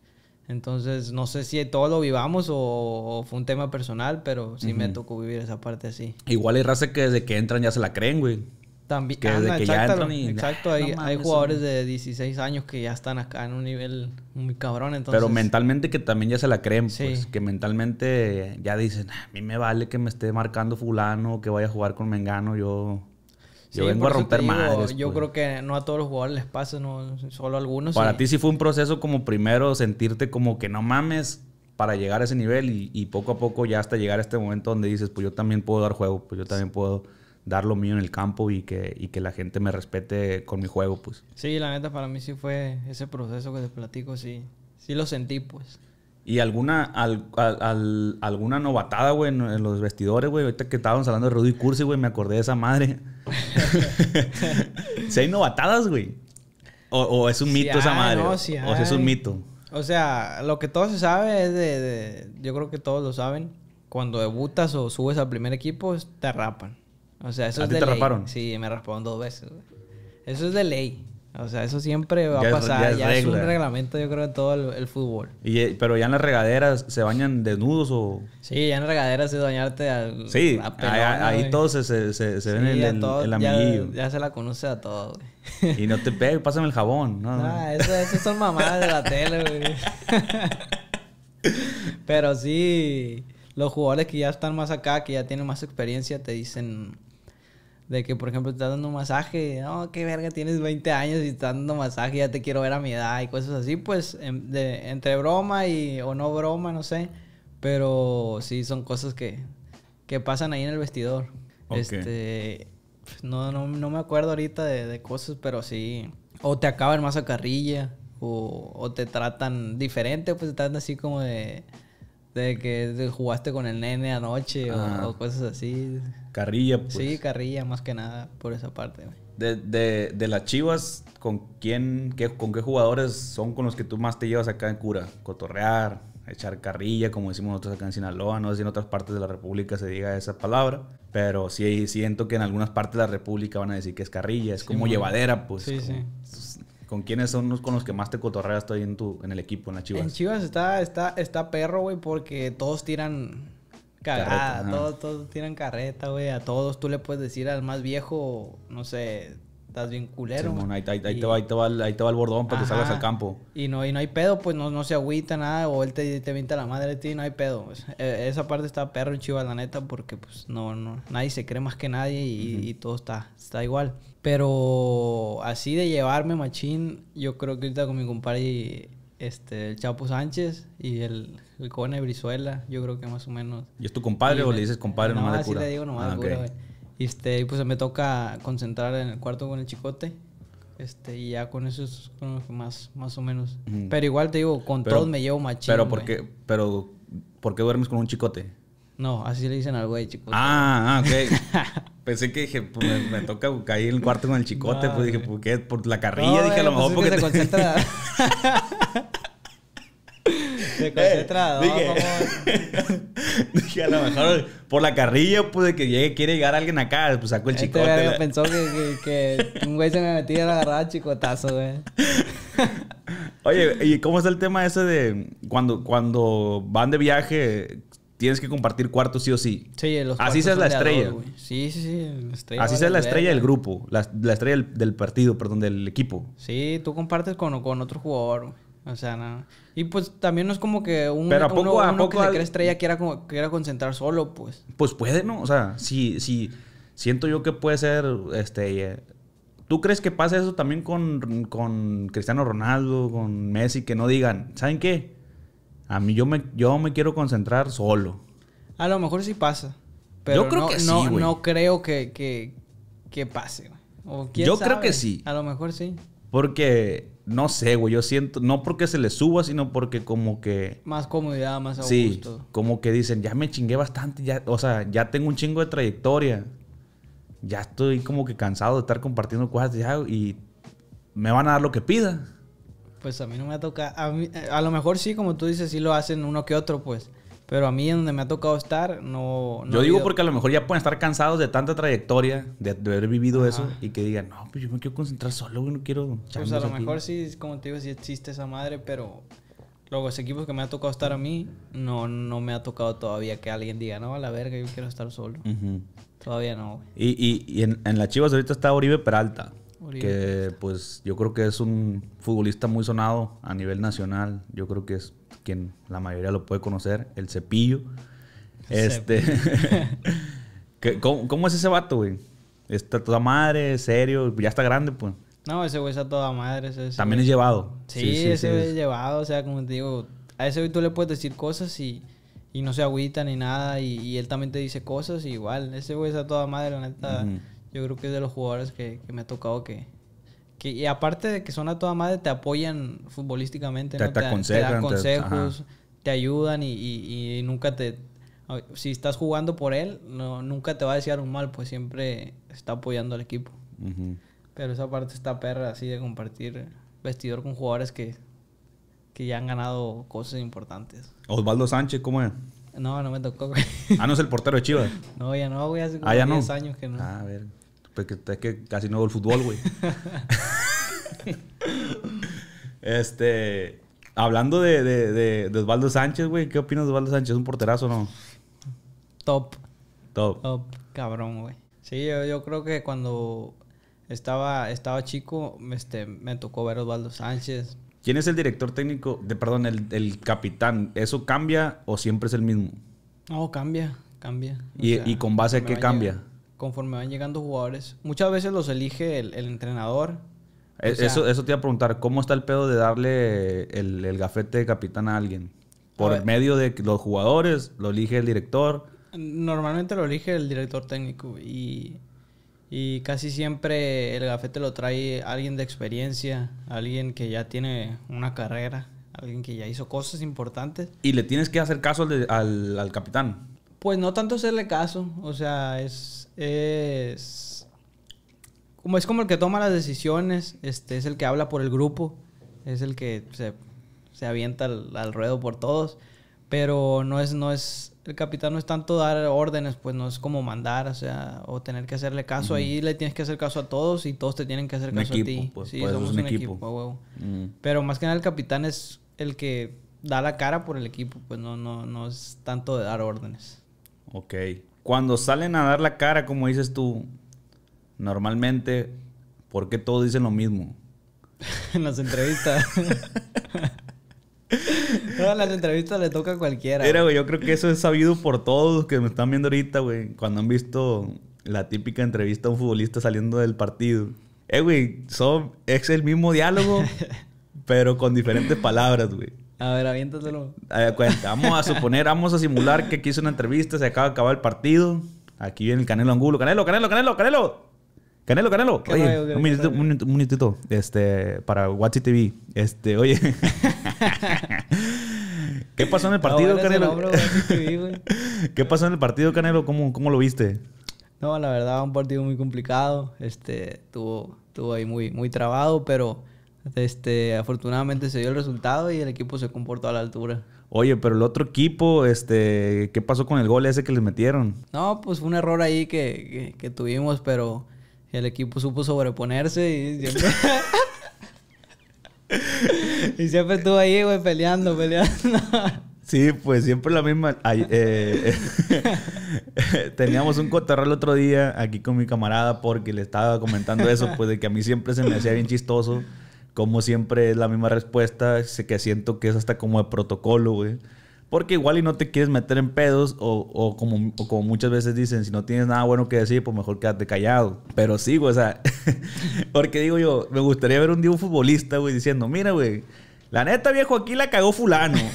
B: Entonces, no sé si todo lo vivamos o, fue un tema personal, pero sí me tocó vivir esa parte así.
A: Igual hay raza que desde que entran ya se la creen, güey.
B: También, que desde ah, que ya entran Exacto, hay, jugadores de 16 años que ya están acá en un nivel muy cabrón, entonces... Pero
A: mentalmente que también ya se la creen, pues, que mentalmente ya dicen, ah, a mí me vale que me esté marcando fulano, que vaya a jugar con Mengano, yo... Yo vengo a romper más. Yo pues.
B: creo que no a todos los jugadores les pasa, solo a algunos. Para ti sí
A: fue un proceso como primero sentirte como que no mames para llegar a ese nivel y, poco a poco ya hasta llegar a este momento donde dices, pues yo también puedo dar juego, pues yo también puedo dar lo mío en el campo y que, y que la gente me respete con mi juego, pues.
B: Sí, la neta para mí sí fue ese proceso que te platico, sí, sí lo sentí, pues.
A: Y alguna, al, alguna novatada, güey, en, los vestidores, güey. Ahorita que estábamos hablando de Rudy Cursi, güey, me acordé de esa madre. Se hay novatadas, güey. O, es un mito esa madre. o si es un mito.
B: O sea, lo que todo se sabe es de, Yo creo que todos lo saben. Cuando debutas o subes al primer equipo, te rapan. O sea, eso es de ley. Sí, me rasparon dos veces, Eso es de ley. O sea, eso siempre va a pasar. ya, es, un reglamento, yo creo, de todo el, fútbol.
A: Y, eh, pero ya en las regaderas se bañan desnudos o.
B: Sí, ya en las regaderas es bañarte Sí, ahí, todos
A: se, ven el, amiguillo.
B: Ya, se la conoce a todos, güey.
A: Y no te pegues, pásame el
B: jabón. No, ah, eso, son mamadas de la tele, güey. pero sí, los jugadores que ya están más acá, que ya tienen más experiencia, te dicen de que, por ejemplo, te estás dando un masaje, no, qué verga, tienes 20 años y estás dando masaje, ya te quiero ver a mi edad y cosas así, pues, em, entre broma y, o no broma, no sé. Pero sí, son cosas que, que pasan ahí en el vestidor. Este, no, no, me acuerdo ahorita de, cosas, pero sí. O te acaban más a carrilla, o, o te tratan diferente, pues te tratan así como de de que jugaste con el nene anoche o, cosas así.
A: Carrilla, pues. Sí,
B: carrilla, más que nada, por esa parte.
A: De, de, de las chivas, ¿con quién, qué, con qué jugadores son con los que tú más te llevas acá en cura? Cotorrear, echar carrilla, como decimos nosotros acá en Sinaloa, no sé si en otras partes de la República se diga esa palabra, pero sí siento que en algunas partes de la República van a decir que es carrilla, es como llevadera, pues. Sí, sí ¿Con quiénes son los con los que más te cotorreas ahí en, tu, en el equipo, en la Chivas? En
B: Chivas está, está, está perro, güey, porque todos tiran
A: carreta, ah, todos,
B: todos tiran carreta, güey. A todos tú le puedes decir al más viejo, no sé, estás bien culero.
A: ahí, te va, el, bordón para que salgas al campo.
B: Y no, y no hay pedo, pues no, no se agüita nada, o él te, te pinta la madre de ti, no hay pedo. Pues. E, esa parte está perro en Chivas, la neta, porque pues no, no, nadie se cree más que nadie y, todo está, está igual. Pero así de llevarme machín, yo creo que ahorita con mi compadre este, el Chapo Sánchez y el, el Cone Brizuela, yo creo que más o menos. ¿Y es tu compadre o le dices compadre nomás, de cura? así le digo nomás ah, Este, y pues me toca concentrar en el cuarto con el chicote. Este, y ya con eso es más, más o menos. Pero igual te digo, con todos me llevo machín. Pero, ¿por
A: pero ¿por qué duermes con un chicote?
B: No, así le dicen al güey, chicote. Ah, ah, ok.
A: Pensé que dije, pues, me, toca caer en el cuarto con el chicote. pues dije, ¿por qué? Por la carrilla. dije, a lo mejor porque. te... concentra.
B: se concentra. Eh, dije, a lo mejor
A: por la carrilla, pues de que llegue, quiere llegar alguien acá, pues saco el este chicote. pensó
B: que, que, que, un güey se me metía y agarrar agarraba chicotazo, güey.
A: Oye, ¿y cómo está el tema ese de cuando, cuando van de viaje, tienes que compartir cuartos sí o sí.
B: Sí, los Así seas la estrella. sí, sí, sí. Así seas la estrella del
A: grupo, la, estrella del, partido, perdón, del equipo.
B: Sí, tú compartes con, con otro jugador, O sea, nada. Y pues también no es como que un, Pero a poco, a poco que se cree estrella quiera, quiera concentrar solo, pues.
A: Pues puede, ¿no? O sea, si, si siento yo que puede ser, este... ¿Tú crees que pasa eso también con, con Cristiano Ronaldo, con Messi, que no digan, ¿saben qué? A mí yo me, yo me quiero concentrar solo.
B: A lo mejor sí pasa.
A: Pero yo creo no, que no,
B: no, creo que, pase, yo creo que sí. A lo mejor sí.
A: Porque, no sé, güey, yo siento, no porque se le suba, sino porque como que...
B: Más comodidad, más a sí,
A: como que dicen, ya me chingué bastante, ya, o sea, ya tengo un chingo de trayectoria. Ya estoy como que cansado de estar compartiendo cosas y me van a dar lo que
B: pida pues a mí no me ha tocado, a, a lo mejor sí, como tú dices, sí lo hacen uno que otro, pues. Pero a mí en donde me ha tocado estar, no... yo digo porque a lo mejor
A: ya pueden estar cansados de tanta trayectoria, de, haber vivido eso, y que digan,
B: no, pues yo me quiero concentrar solo, güey, no quiero... Pues a lo mejor sí, como te digo, sí existe esa madre, pero Luego, los equipos que me ha tocado estar a mí, no, no me ha tocado todavía que alguien diga, no, a la verga, yo quiero estar solo. Todavía no,
A: Y, y, en, en las chivas ahorita está Oribe Peralta que pues yo creo que es un futbolista muy sonado a nivel nacional. Yo creo que es quien la mayoría lo puede conocer, el cepillo. este, ¿Cómo, es ese vato, güey? Está toda madre, serio, ya está grande, pues.
B: No, ese güey está toda madre. También es llevado. Sí, ese güey es llevado, o sea, como te digo, a ese güey tú le puedes decir cosas y y no se agüita ni nada. Y, él también te dice cosas. igual, ese güey está toda madre, la neta. Yo creo que es de los jugadores que, me ha tocado que, que, Y aparte de que son a toda madre, te apoyan futbolísticamente. Te, dan consejos, te, ayudan y, nunca te... Si estás jugando por él, no, nunca te va a desear un mal, pues siempre está apoyando al equipo. Pero esa parte está perra, así de compartir vestidor con jugadores que, que ya han ganado cosas importantes.
A: Osvaldo Sánchez, ¿cómo es?
B: No, no me tocó, Ah, no es el portero de Chivas. No, ya no, güey. Hace 10 ah, no. años que no.
A: Ah, a ver. Pues, es que casi no veo el fútbol, güey. este. Hablando de, Osvaldo Sánchez, güey, ¿qué opinas de Osvaldo Sánchez? ¿Un porterazo o no? Top. Top.
B: Top, cabrón, güey. Sí, yo, creo que cuando estaba, estaba chico, este, me tocó ver a Osvaldo Sánchez.
A: ¿Quién es el director técnico? De, perdón, el, capitán. ¿Eso cambia o siempre es el mismo?
B: No, cambia, cambia. ¿Y, ¿y con base a qué cambia? conforme van llegando jugadores. Muchas veces los elige el, entrenador. E, eso,
A: eso te iba a preguntar, ¿cómo está el pedo de darle el, gafete de capitán a alguien? ¿Por medio de los jugadores? ¿Lo elige el director?
B: Normalmente lo elige el director técnico y, casi siempre el gafete lo trae alguien de experiencia, alguien que ya tiene una carrera, alguien que ya hizo cosas importantes.
A: ¿Y le tienes que hacer caso al capitán?
B: Pues no tanto hacerle caso, o sea, es es como es como el que toma las decisiones, este es el que habla por el grupo, es el que se, avienta al, ruedo por todos, pero no es no es el capitán no es tanto dar órdenes, pues no es como mandar, o sea, o tener que hacerle caso ahí, le tienes que hacer caso a todos y todos te tienen que hacer caso a ti. Pues, sí, pues, somos un, equipo, Pero más que nada el capitán es el que da la cara por el equipo, pues no no no es tanto de dar órdenes.
A: Ok. Cuando salen a dar la cara, como dices tú, normalmente, ¿por qué todos dicen lo mismo?
B: en las entrevistas. Todas las entrevistas le toca a cualquiera. Mira, güey, yo
A: creo que eso es sabido por todos que me están viendo ahorita, güey. Cuando han visto la típica entrevista a un futbolista saliendo del partido. Eh, güey, son, es el mismo diálogo, pero con diferentes palabras, güey.
B: A ver, aviéntatelo.
A: ver, cuenta, vamos a suponer, vamos a simular que aquí hizo una entrevista, se acaba de acabar el partido. Aquí viene el Canelo Angulo. Canelo, Canelo, Canelo, Canelo. Canelo, Canelo. Oye, un, minutito, un, minutito, este, para Watch TV. Este, oye. ¿Qué pasó en el partido, Canelo? ¿Qué pasó en el partido, Canelo? ¿Cómo, ¿Cómo lo viste?
B: No, la verdad, un partido muy complicado. Este, tuvo, tuvo ahí muy, muy trabado, pero este, afortunadamente se dio el resultado y el equipo se comportó a la altura.
A: Oye, pero el otro equipo, este, ¿qué pasó con el gol ese que les metieron?
B: No, pues fue un error ahí que, que, tuvimos, pero el equipo supo sobreponerse y siempre... y siempre estuvo ahí, güey, peleando, peleando.
A: Sí, pues siempre la misma. Eh, eh, teníamos un cotarral el otro día aquí con mi camarada porque le estaba comentando eso, pues de que a mí siempre se me hacía bien chistoso como siempre es la misma respuesta, sé que siento que es hasta como de protocolo, güey. Porque igual y no te quieres meter en pedos o, como, como, muchas veces dicen, si no tienes nada bueno que decir, pues mejor quédate callado. Pero sí, güey, o sea, porque digo yo, me gustaría ver un día un futbolista, güey, diciendo, mira, güey, la neta, viejo, aquí la cagó fulano.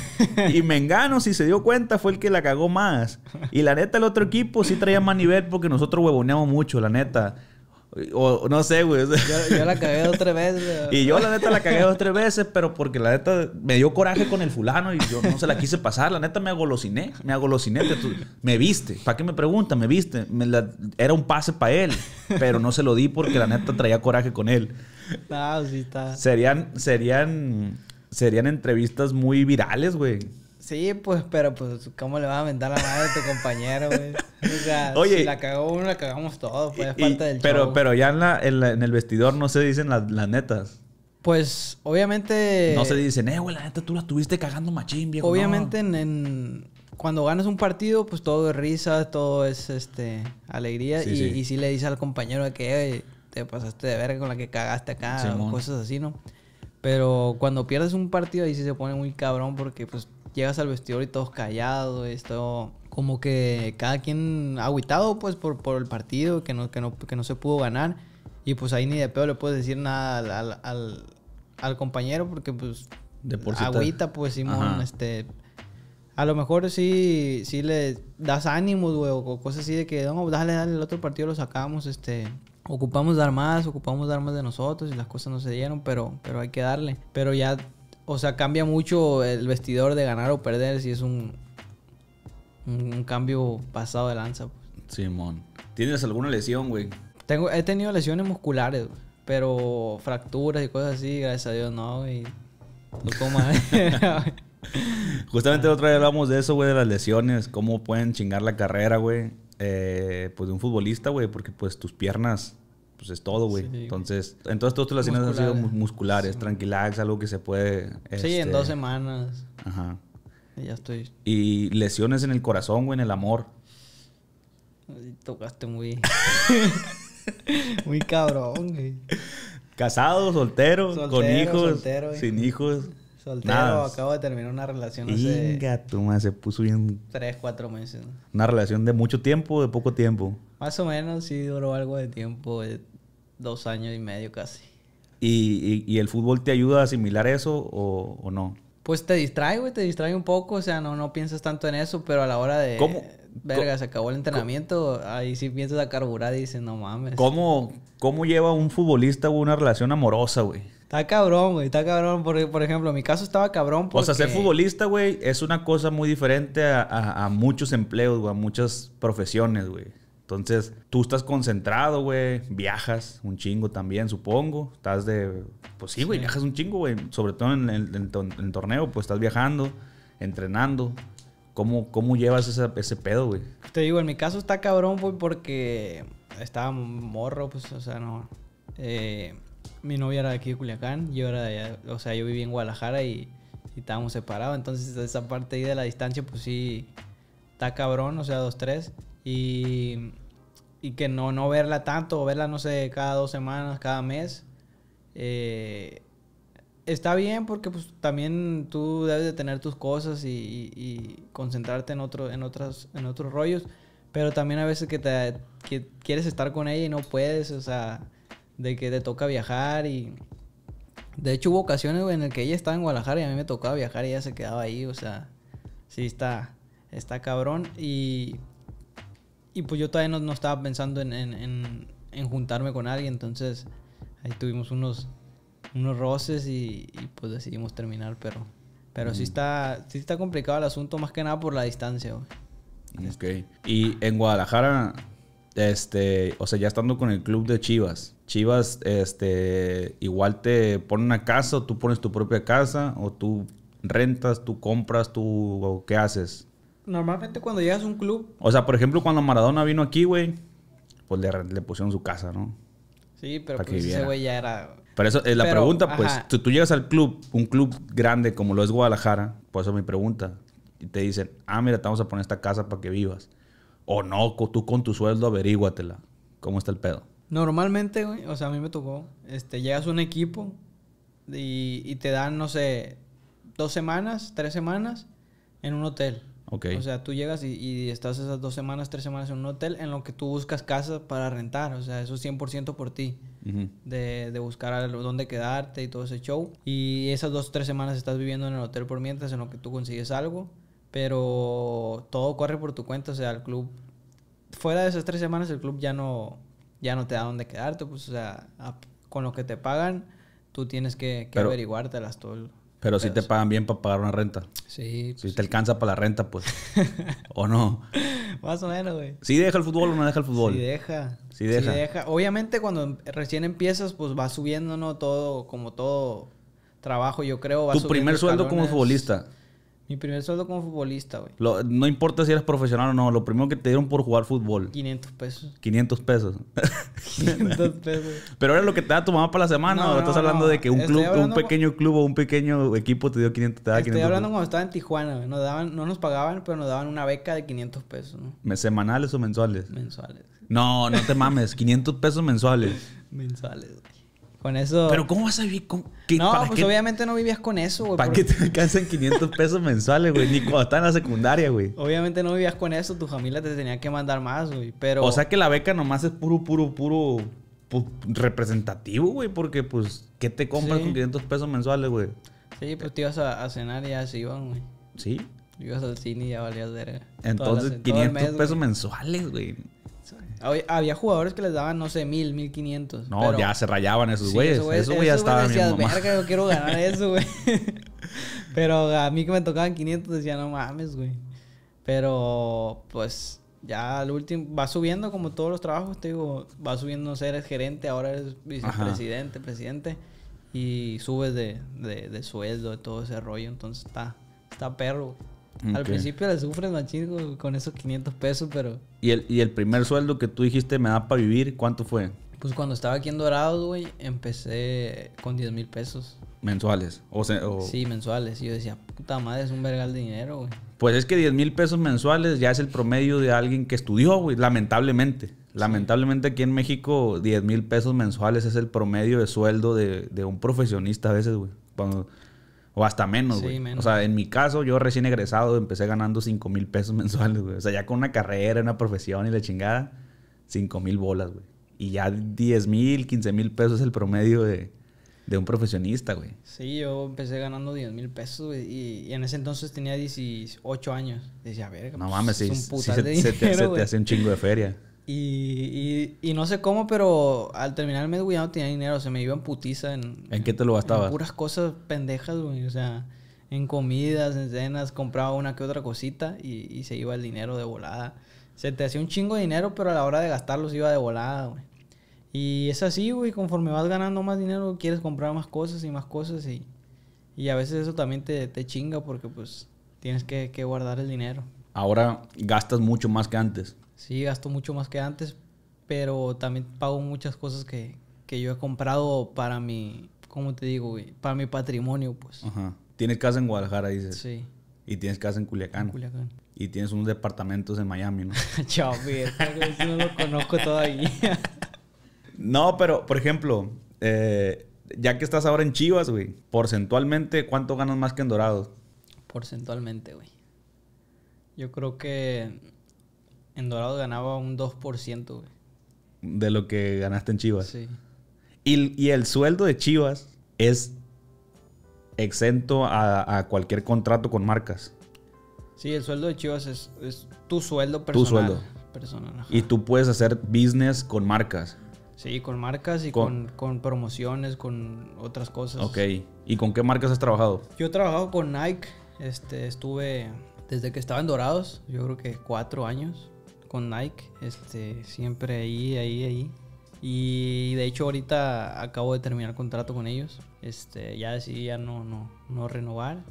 A: Y Mengano, si se dio cuenta, fue el que la cagó más. Y la neta, el otro equipo sí traía más nivel porque nosotros huevoneamos mucho, la neta. O no sé, güey. Yo, la cagué
B: dos tres veces. Y yo, la neta, la cagué dos
A: tres veces, pero porque la neta me dio coraje con el fulano y yo no se la quise pasar. La neta me agolociné Me agolosiné. me viste. ¿Para qué me pregunta? Me viste. era un pase para él, pero no se lo di porque la neta traía coraje con él. Serían, serían, serían entrevistas muy virales, güey.
B: Sí, pues, pero pues, ¿cómo le vas a aventar la madre a tu compañero, güey? O sea, si la cagó uno, la cagamos todos, pues, es parte del pero, Pero
A: ya en, la, en, el vestidor no se dicen las, las netas.
B: Pues, obviamente... No se dicen, eh, güey, la neta tú la estuviste cagando machín, viejo. Obviamente en, cuando ganas un partido, pues todo es risa, todo es este alegría. y, sí. si le dices al compañero que te pasaste de verga con la que cagaste acá, cosas así, ¿no? Pero cuando pierdes un partido ahí sí se pone muy cabrón porque pues llegas al vestidor y todos callados, esto como que cada quien aguitado pues por, por el partido que no, que, no, que no se pudo ganar y pues ahí ni de pedo le puedes decir nada al, al, compañero porque pues de pues Simón, este a lo mejor sí, sí le das ánimos, güey, o cosas así de que, no, dale, dale, el otro partido lo sacamos, este, ocupamos dar más, ocupamos dar más de nosotros y las cosas no se dieron, pero, pero hay que darle. Pero ya o sea, cambia mucho el vestidor de ganar o perder si es un, un, cambio pasado de lanza.
A: Pues. Simón, ¿tienes alguna lesión,
B: güey? Tengo, he tenido lesiones musculares, pero fracturas y cosas así, gracias a Dios no, güey. No como
A: Justamente el otra vez hablamos de eso, güey, de las lesiones, cómo pueden chingar la carrera, güey, eh, pues de un futbolista, güey, porque pues tus piernas pues es todo, güey. entonces, entonces todas las lesiones han sido musculares, tranquilax, algo que se puede... Sí, en este, dos semanas. Ajá. Y ya estoy. Y lesiones en el corazón, güey, en el amor.
B: Tocaste muy... muy cabrón, güey.
A: Casado, soltero, con hijos, sin hijos. Soltero,
B: acabo de terminar una relación hace... Inga,
A: tú, se puso bien... Tres, cuatro meses. ¿Una relación de mucho tiempo o de poco tiempo?
B: Más o menos, sí duró algo de tiempo, dos años y medio casi.
A: ¿Y, el fútbol te ayuda a asimilar eso o, no?
B: Pues te distrae, güey, te distrae un poco, o sea, no, no piensas tanto en eso, pero a la hora de... ¿Cómo? Verga, se acabó el entrenamiento, ahí sí piensas a carburar y dices, no mames.
A: ¿Cómo, cómo lleva un futbolista una relación amorosa, güey?
B: Está cabrón, güey. Está cabrón. porque por ejemplo, en mi caso estaba cabrón. Porque... O sea, ser futbolista,
A: güey, es una cosa muy diferente a, muchos empleos, güey, a muchas profesiones, güey. Entonces, tú estás concentrado, güey. Viajas un chingo también, supongo. Estás de. Pues sí, güey, viajas un chingo, güey. Sobre todo en el, torneo, pues estás viajando, entrenando. ¿Cómo, ¿Cómo, llevas ese, ese pedo, güey?
B: Te digo, en mi caso está cabrón, güey, porque estaba morro, pues, o sea, no. Eh, mi novia era de aquí de Culiacán, yo era de allá, o sea, yo vivía en Guadalajara y, estábamos separados, entonces esa parte ahí de la distancia, pues sí, está cabrón, o sea, dos, tres, y, y que no, no verla tanto, o verla, no sé, cada dos semanas, cada mes, eh, está bien porque pues también tú debes de tener tus cosas y, concentrarte en otro, en otras, en otros rollos, pero también a veces que te que quieres estar con ella y no puedes, o sea, de que te toca viajar y... De hecho hubo ocasiones güey, en el que ella estaba en Guadalajara y a mí me tocaba viajar y ella se quedaba ahí, o sea, sí está, está cabrón y... Y pues yo todavía no, estaba pensando en, en, juntarme con alguien, entonces ahí tuvimos unos, unos roces y, pues decidimos terminar, pero... Pero sí, está, sí está complicado el asunto, más que nada por la distancia, güey.
A: Ok. ¿Y en Guadalajara este, o sea, ya estando con el club de Chivas, Chivas, este, igual te pone una casa, o tú pones tu propia casa, o tú rentas, tú compras, tú, qué haces.
B: Normalmente cuando llegas a un club.
A: O sea, por ejemplo, cuando Maradona vino aquí, güey, pues le, pusieron su casa, ¿no?
B: Sí, pero pues ese güey ya era. Pero eso es la pregunta, pues,
A: si tú llegas al club, un club grande como lo es Guadalajara, por pues eso es mi pregunta, y te dicen, ah, mira, te vamos a poner esta casa para que vivas o no, tú con tu sueldo averíguatela. ¿Cómo está el pedo?
B: Normalmente, güey, o sea, a mí me tocó, este, llegas a un equipo y, te dan, no sé, dos semanas, tres semanas en un hotel. Okay. O sea, tú llegas y, estás esas dos semanas, tres semanas en un hotel en lo que tú buscas casa para rentar. O sea, eso es 100% por ti. de, de, buscar dónde quedarte y todo ese show. Y esas dos, tres semanas estás viviendo en el hotel por mientras en lo que tú consigues algo pero todo corre por tu cuenta, o sea, el club, fuera de esas tres semanas, el club ya no, ya no te da dónde quedarte, pues, o sea, con lo que te pagan, tú tienes que, averiguártelas todo. pero si te
A: pagan bien para pagar una renta. Sí. Si pues te alcanza para la renta, pues. ¿O no?
B: Más o menos, güey. ¿Sí deja el fútbol o no deja el fútbol? Si deja. Si deja. deja. Obviamente cuando em, recién empiezas, pues va subiendo, ¿no? Todo, como todo trabajo, yo creo. Va tu primer sueldo como futbolista. Mi primer sueldo como futbolista, güey.
A: Lo, no importa si eres profesional o no, lo primero que te dieron por jugar fútbol.
B: 500 pesos.
A: 500 pesos.
B: 500 pesos.
A: Pero era lo que te da tu mamá para la semana. estás hablando de que un club, un pequeño club o un pequeño equipo te dio 500, te Estoy hablando
B: cuando estaba en Tijuana, güey. daban, no nos pagaban, pero nos daban una beca de 500 pesos,
A: ¿no? ¿Semanales o mensuales? Mensuales. No, no te mames. 500 pesos mensuales.
B: mensuales, güey. Con eso. Pero ¿cómo vas a vivir con.? no, pues obviamente no vivías con eso, güey. ¿Para qué te
A: alcanzan 500 pesos mensuales, güey? Ni cuando estás en la secundaria, güey.
B: Obviamente no vivías con eso, tu familia te tenía que mandar más, güey.
A: Pero. O sea que la beca nomás es puro, puro, puro. representativo, güey, porque pues, ¿qué te compras con 500 pesos mensuales, güey?
B: Sí, pues te ibas a, cenar y ya se iban, güey. Sí. Ibas al cine y ya valías de. Entonces, 500 pesos mensuales, güey. Había jugadores que les daban, no sé, mil, mil quinientos. No, ya se rayaban esos güeyes. esos güeyes estaban bien. verga, yo quiero ganar eso, güey. pero a mí que me tocaban 500 decía, no mames, güey. Pero, pues, ya al último, va subiendo como todos los trabajos, te digo, va subiendo, no sé, eres gerente, ahora eres vicepresidente, presidente. Y subes de, de, de sueldo, de todo ese rollo. Entonces está, está perro, al principio le sufres machín con esos 500 pesos, pero...
A: ¿Y el, ¿Y el primer sueldo que tú dijiste me da para vivir, cuánto fue?
B: Pues cuando estaba aquí en Dorados, güey, empecé con 10 mil pesos.
A: ¿Mensuales? O, Sí,
B: mensuales. Y yo decía, puta madre, es un vergal de dinero, güey.
A: Pues es que 10 mil pesos mensuales ya es el promedio de alguien que estudió, güey, lamentablemente. Lamentablemente aquí en México 10 mil pesos mensuales es el promedio de sueldo de, de un profesionista a veces, güey. Cuando o hasta menos, güey. Sí, o sea, en mi caso, yo recién egresado empecé ganando 5 mil pesos mensuales, güey. O sea, ya con una carrera, una profesión y la chingada, 5 mil bolas, güey. Y ya 10 mil, 15 mil pesos es el promedio de, un profesionista, güey.
B: Sí, yo empecé ganando 10 mil pesos, güey. Y, en ese entonces tenía 18 años. Decía, ver, no pues, mames, es se te hace un chingo de feria. Y, no sé cómo, pero al terminar el mes, güey, no tenía dinero. Se me iba en putiza. ¿En, ¿En qué te lo gastabas? En puras cosas pendejas, güey. O sea, en comidas, en cenas. Compraba una que otra cosita y, se iba el dinero de volada. Se te hacía un chingo de dinero, pero a la hora de gastarlos iba de volada, güey. Y es así, güey. Conforme vas ganando más dinero, quieres comprar más cosas y más cosas. Y, y a veces eso también te, chinga porque, pues, tienes que, que guardar el dinero.
A: Ahora gastas mucho más que antes
B: sí gasto mucho más que antes, pero también pago muchas cosas que, yo he comprado para mi, ¿cómo te digo? Para mi patrimonio, pues.
A: Ajá. Tienes casa en Guadalajara, dices. Sí. Y tienes casa en Culiacán. Culiacán. Y tienes unos departamentos en Miami, ¿no?
B: Chao, eso no lo conozco todavía.
A: no, pero, por ejemplo, eh, ya que estás ahora en Chivas, güey, porcentualmente, ¿cuánto ganas más que en Dorado?
B: Porcentualmente, güey. Yo creo que en Dorado ganaba un 2%,
A: De lo que ganaste en Chivas. Sí. Y, el sueldo de Chivas es exento a, cualquier contrato con marcas.
B: Sí, el sueldo de Chivas es, tu sueldo personal. Tu sueldo. Personal, y
A: tú puedes hacer business con marcas.
B: Sí, con marcas y con, con, promociones, con otras cosas. Ok.
A: ¿Y con qué marcas has trabajado?
B: Yo he trabajado con Nike. Este, estuve desde que estaba en Dorados, yo creo que cuatro años con Nike, este, siempre ahí, ahí, ahí. Y de hecho ahorita acabo de terminar contrato con ellos. Este, ya decidí ya no, no, no renovar.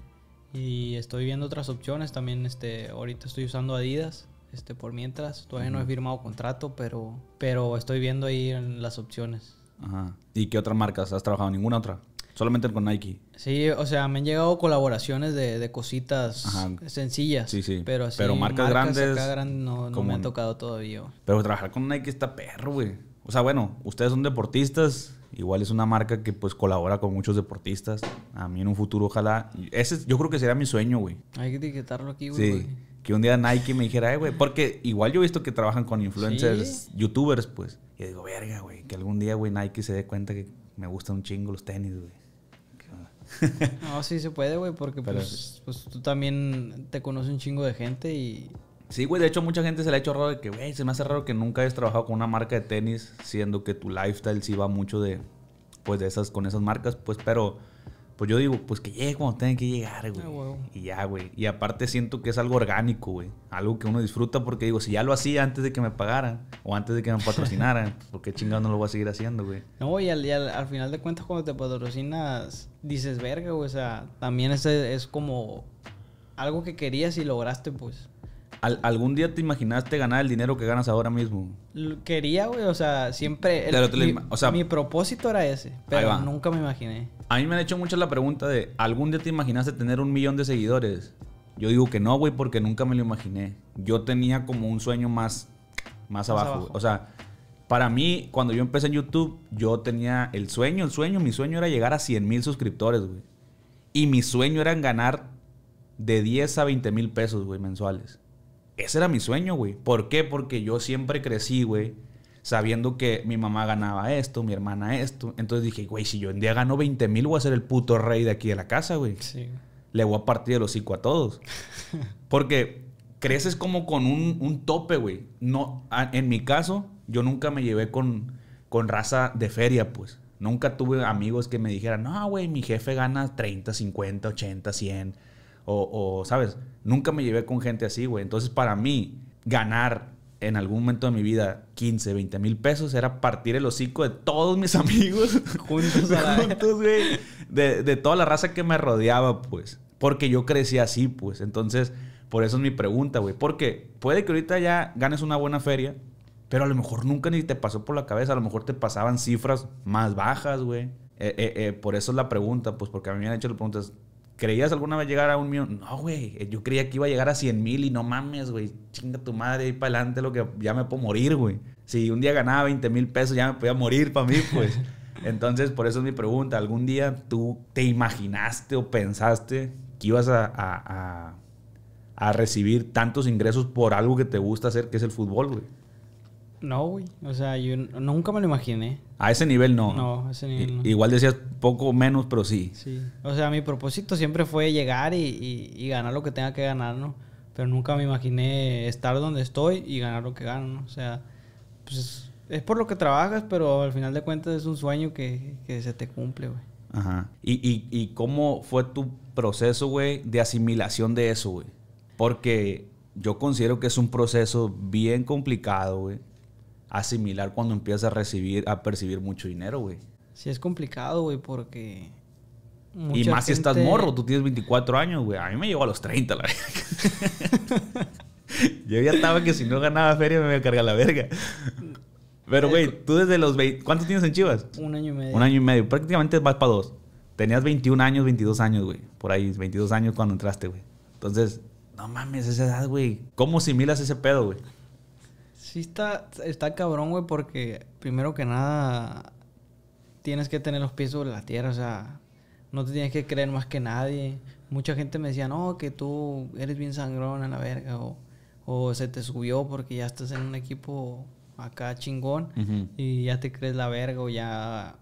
B: Y estoy viendo otras opciones también. Este, ahorita estoy usando Adidas. Este, por mientras, todavía no he firmado contrato, pero, pero estoy viendo ahí las opciones.
A: Ajá. ¿Y qué otras marcas? ¿Has trabajado ninguna otra? Solamente con Nike.
B: Sí, o sea, me han llegado colaboraciones de, de cositas sencillas. Sí, sí. Pero, así, marcas, grandes. no, me han tocado todavía.
A: Pero trabajar con Nike está perro, güey. O sea, bueno, ustedes son deportistas. Igual es una marca que pues colabora con muchos deportistas. A mí en un futuro, ojalá. Ese yo creo que sería mi sueño, güey.
B: Hay que etiquetarlo aquí, güey. Sí.
A: Que un día Nike me dijera, eh, güey. Porque igual yo he visto que trabajan con influencers, youtubers, pues. Y digo, verga, güey. Que algún día, güey, Nike se dé cuenta que me gustan un chingo los tenis, güey.
B: no, sí se puede, güey, porque pues, pues, tú también te conoces un chingo de gente y... Sí,
A: güey, de hecho mucha gente se le ha hecho raro de que,
B: güey, se me hace raro que nunca hayas trabajado con una marca de tenis,
A: siendo que tu lifestyle sí va mucho de, pues, de esas, con esas marcas, pues, pero pues yo digo, pues que llegue cuando tenga que llegar, güey. Ah, y ya, güey. Y aparte siento que es algo orgánico, güey. Algo que uno disfruta porque digo, si ya lo hacía antes de que me pagaran o antes de que me patrocinaran, ¿por qué
B: chingados no lo voy a seguir haciendo, güey? No, y al, final de cuentas cuando te patrocinas, dices, verga, güey. O sea, también es, es como algo que querías y lograste, pues.
A: ¿Algún día te imaginaste ganar el dinero que ganas ahora mismo?
B: Quería, güey. O sea, siempre. mi, o mi, propósito era ese, pero nunca me imaginé.
A: A mí me han hecho muchas la pregunta de: ¿algún día te imaginaste tener un millón de seguidores? Yo digo que no, güey, porque nunca me lo imaginé. Yo tenía como un sueño más, más, abajo. güey. O sea, para mí, cuando yo empecé en YouTube, yo tenía el sueño, el sueño, mi sueño era llegar a 100 mil suscriptores, güey. Y mi sueño era ganar de 10 a 20 mil pesos, güey, mensuales. Ese era mi sueño, güey. ¿Por qué? Porque yo siempre crecí, güey, sabiendo que mi mamá ganaba esto, mi hermana esto. Entonces dije, güey, si yo en día gano 20 mil, voy a ser el puto rey de aquí de la casa, güey. Le voy a partir los hocico a todos. Porque creces como con un, tope, güey. No, en mi caso, yo nunca me llevé con, con raza de feria, pues. Nunca tuve amigos que me dijeran, no, güey, mi jefe gana 30, 50, 80, 100. O, ¿sabes? Nunca me llevé con gente así, güey. Entonces, para mí, ganar en algún momento de mi vida 15, 20 mil pesos era partir el hocico de todos mis amigos. juntos, güey. De, toda la raza que me rodeaba, pues. Porque yo crecí así, pues. Entonces, por eso es mi pregunta, güey. Porque puede que ahorita ya ganes una buena feria, pero a lo mejor nunca ni te pasó por la cabeza. A lo mejor te pasaban cifras más bajas, güey. Eh, eh, eh, por eso es la pregunta, pues porque a mí me han hecho las preguntas, ¿Creías alguna vez llegar a un millón? No, güey. Yo creía que iba a llegar a 100 mil y no mames, güey. Chinga tu madre ahí para adelante lo que ya me puedo morir, güey. Si un día ganaba 20 mil pesos ya me podía morir para mí, pues. Entonces, por eso es mi pregunta. ¿Algún día tú te imaginaste o pensaste que ibas a, a recibir tantos ingresos por algo que te gusta hacer, que es el fútbol, güey?
B: No, güey. O sea, yo nunca me lo imaginé.
A: A ese nivel no. No, ese nivel no. Igual decías poco menos, pero sí. Sí.
B: O sea, mi propósito siempre fue llegar y, ganar lo que tenga que ganar, ¿no? Pero nunca me imaginé estar donde estoy y ganar lo que gano, ¿no? O sea, pues es, por lo que trabajas, pero al final de cuentas es un sueño que, se te cumple, güey.
A: Ajá. ¿Y, y, y cómo fue tu proceso, güey, de asimilación de eso, güey? Porque yo considero que es un proceso bien complicado, güey asimilar cuando empiezas a recibir, a percibir mucho dinero, güey.
B: Sí, es complicado, güey, porque... y más si estás morro,
A: tú tienes 24 años, güey. A mí me llegó a los 30, la verdad. Yo ya estaba que si no ganaba feria me iba a cargar la verga. Pero, güey, eh, tú desde los 20... ¿Cuántos tienes en Chivas? Un año y medio. Un año y medio. Prácticamente vas para dos. Tenías 21 años, 22 años, güey. Por ahí, 22 años cuando entraste, güey. Entonces, no mames, esa edad, güey. ¿Cómo asimilas ese pedo, güey?
B: Sí está, está cabrón, güey, porque primero que nada tienes que tener los pies sobre la tierra, o sea, no te tienes que creer más que nadie. Mucha gente me decía, no, que tú eres bien sangrón a la verga, o, se te subió porque ya estás en un equipo acá chingón y ya te crees la verga o ya...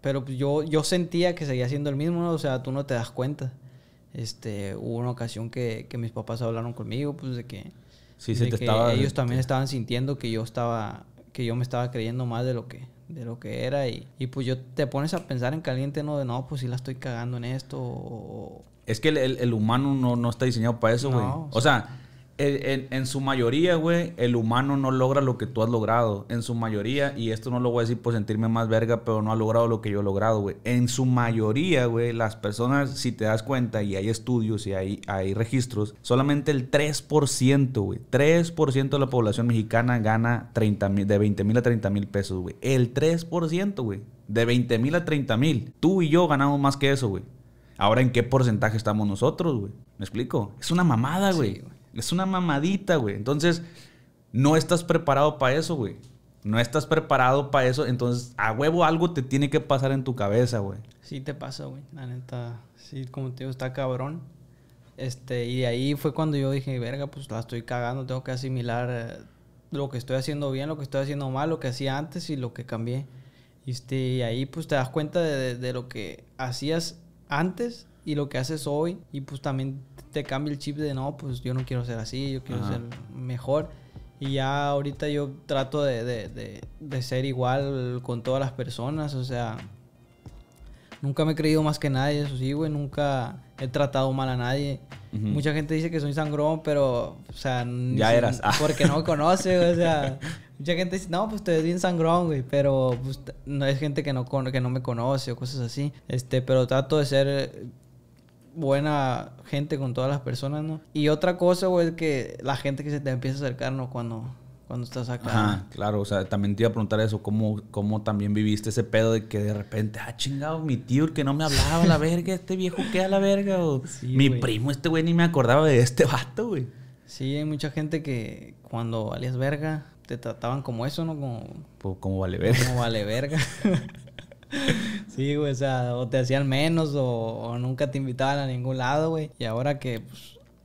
B: Pero pues yo, yo sentía que seguía siendo el mismo, o sea, tú no te das cuenta. Este, hubo una ocasión que mis papás hablaron conmigo, pues de que Sí, se te estaba... Ellos también estaban sintiendo que yo estaba, que yo me estaba creyendo más de lo que, de lo que era y, y pues yo te pones a pensar en caliente, no, de no, pues si la estoy cagando en esto
A: Es que el, humano no, no, está diseñado para eso, güey. o sea en, su mayoría, güey, el humano no logra lo que tú has logrado. En su mayoría, y esto no lo voy a decir por sentirme más verga, pero no ha logrado lo que yo he logrado, güey. En su mayoría, güey, las personas, si te das cuenta, y hay estudios y hay, registros, solamente el 3%, güey, 3% de la población mexicana gana de 20 mil a 30 mil pesos, güey. El 3%, güey. De 20 mil a 30 mil. Tú y yo ganamos más que eso, güey. Ahora, ¿en qué porcentaje estamos nosotros, güey? ¿Me explico? Es una mamada, güey. Es una mamadita, güey. Entonces, no estás preparado para eso, güey. No estás preparado para eso. Entonces, a huevo algo te tiene que pasar en tu cabeza, güey.
B: Sí te pasa, güey. La neta, sí, como te digo, está cabrón. Este, y ahí fue cuando yo dije, verga, pues la estoy cagando, tengo que asimilar eh, lo que estoy haciendo bien, lo que estoy haciendo mal, lo que hacía antes y lo que cambié. Este, y, este, ahí pues te das cuenta de lo que hacías antes y lo que haces hoy y pues también te cambia el chip de no, pues yo no quiero ser así, yo quiero ser mejor. Y ya ahorita yo trato de, de, de, ser igual con todas las personas, o sea, nunca me he creído más que nadie, eso sí, güey, nunca he tratado mal a nadie. Mucha gente dice que soy sangrón, pero, o sea, ya eras. porque no me conoce, o sea, mucha gente dice, no, pues te eres bien sangrón, güey, pero pues, no es gente que no, que no me conoce o cosas así, este, pero trato de ser buena gente con todas las personas, ¿no? Y otra cosa, güey, es que la gente que se te empieza a acercar, ¿no? Cuando, cuando estás acá. Ah,
A: claro, o sea, también te iba a preguntar eso, ¿cómo, cómo también viviste ese pedo de que de repente, ah, chingado, mi tío, que no me hablaba, la verga, este viejo que a la verga, o mi primo, este güey, ni me acordaba de este
B: vato, güey. Sí, hay mucha gente que cuando valías verga, te trataban como eso, ¿no? Como, como vale verga. Como vale verga. sí, güey, o sea, o te hacían menos o, nunca te invitaban a ningún lado, güey. Y ahora que,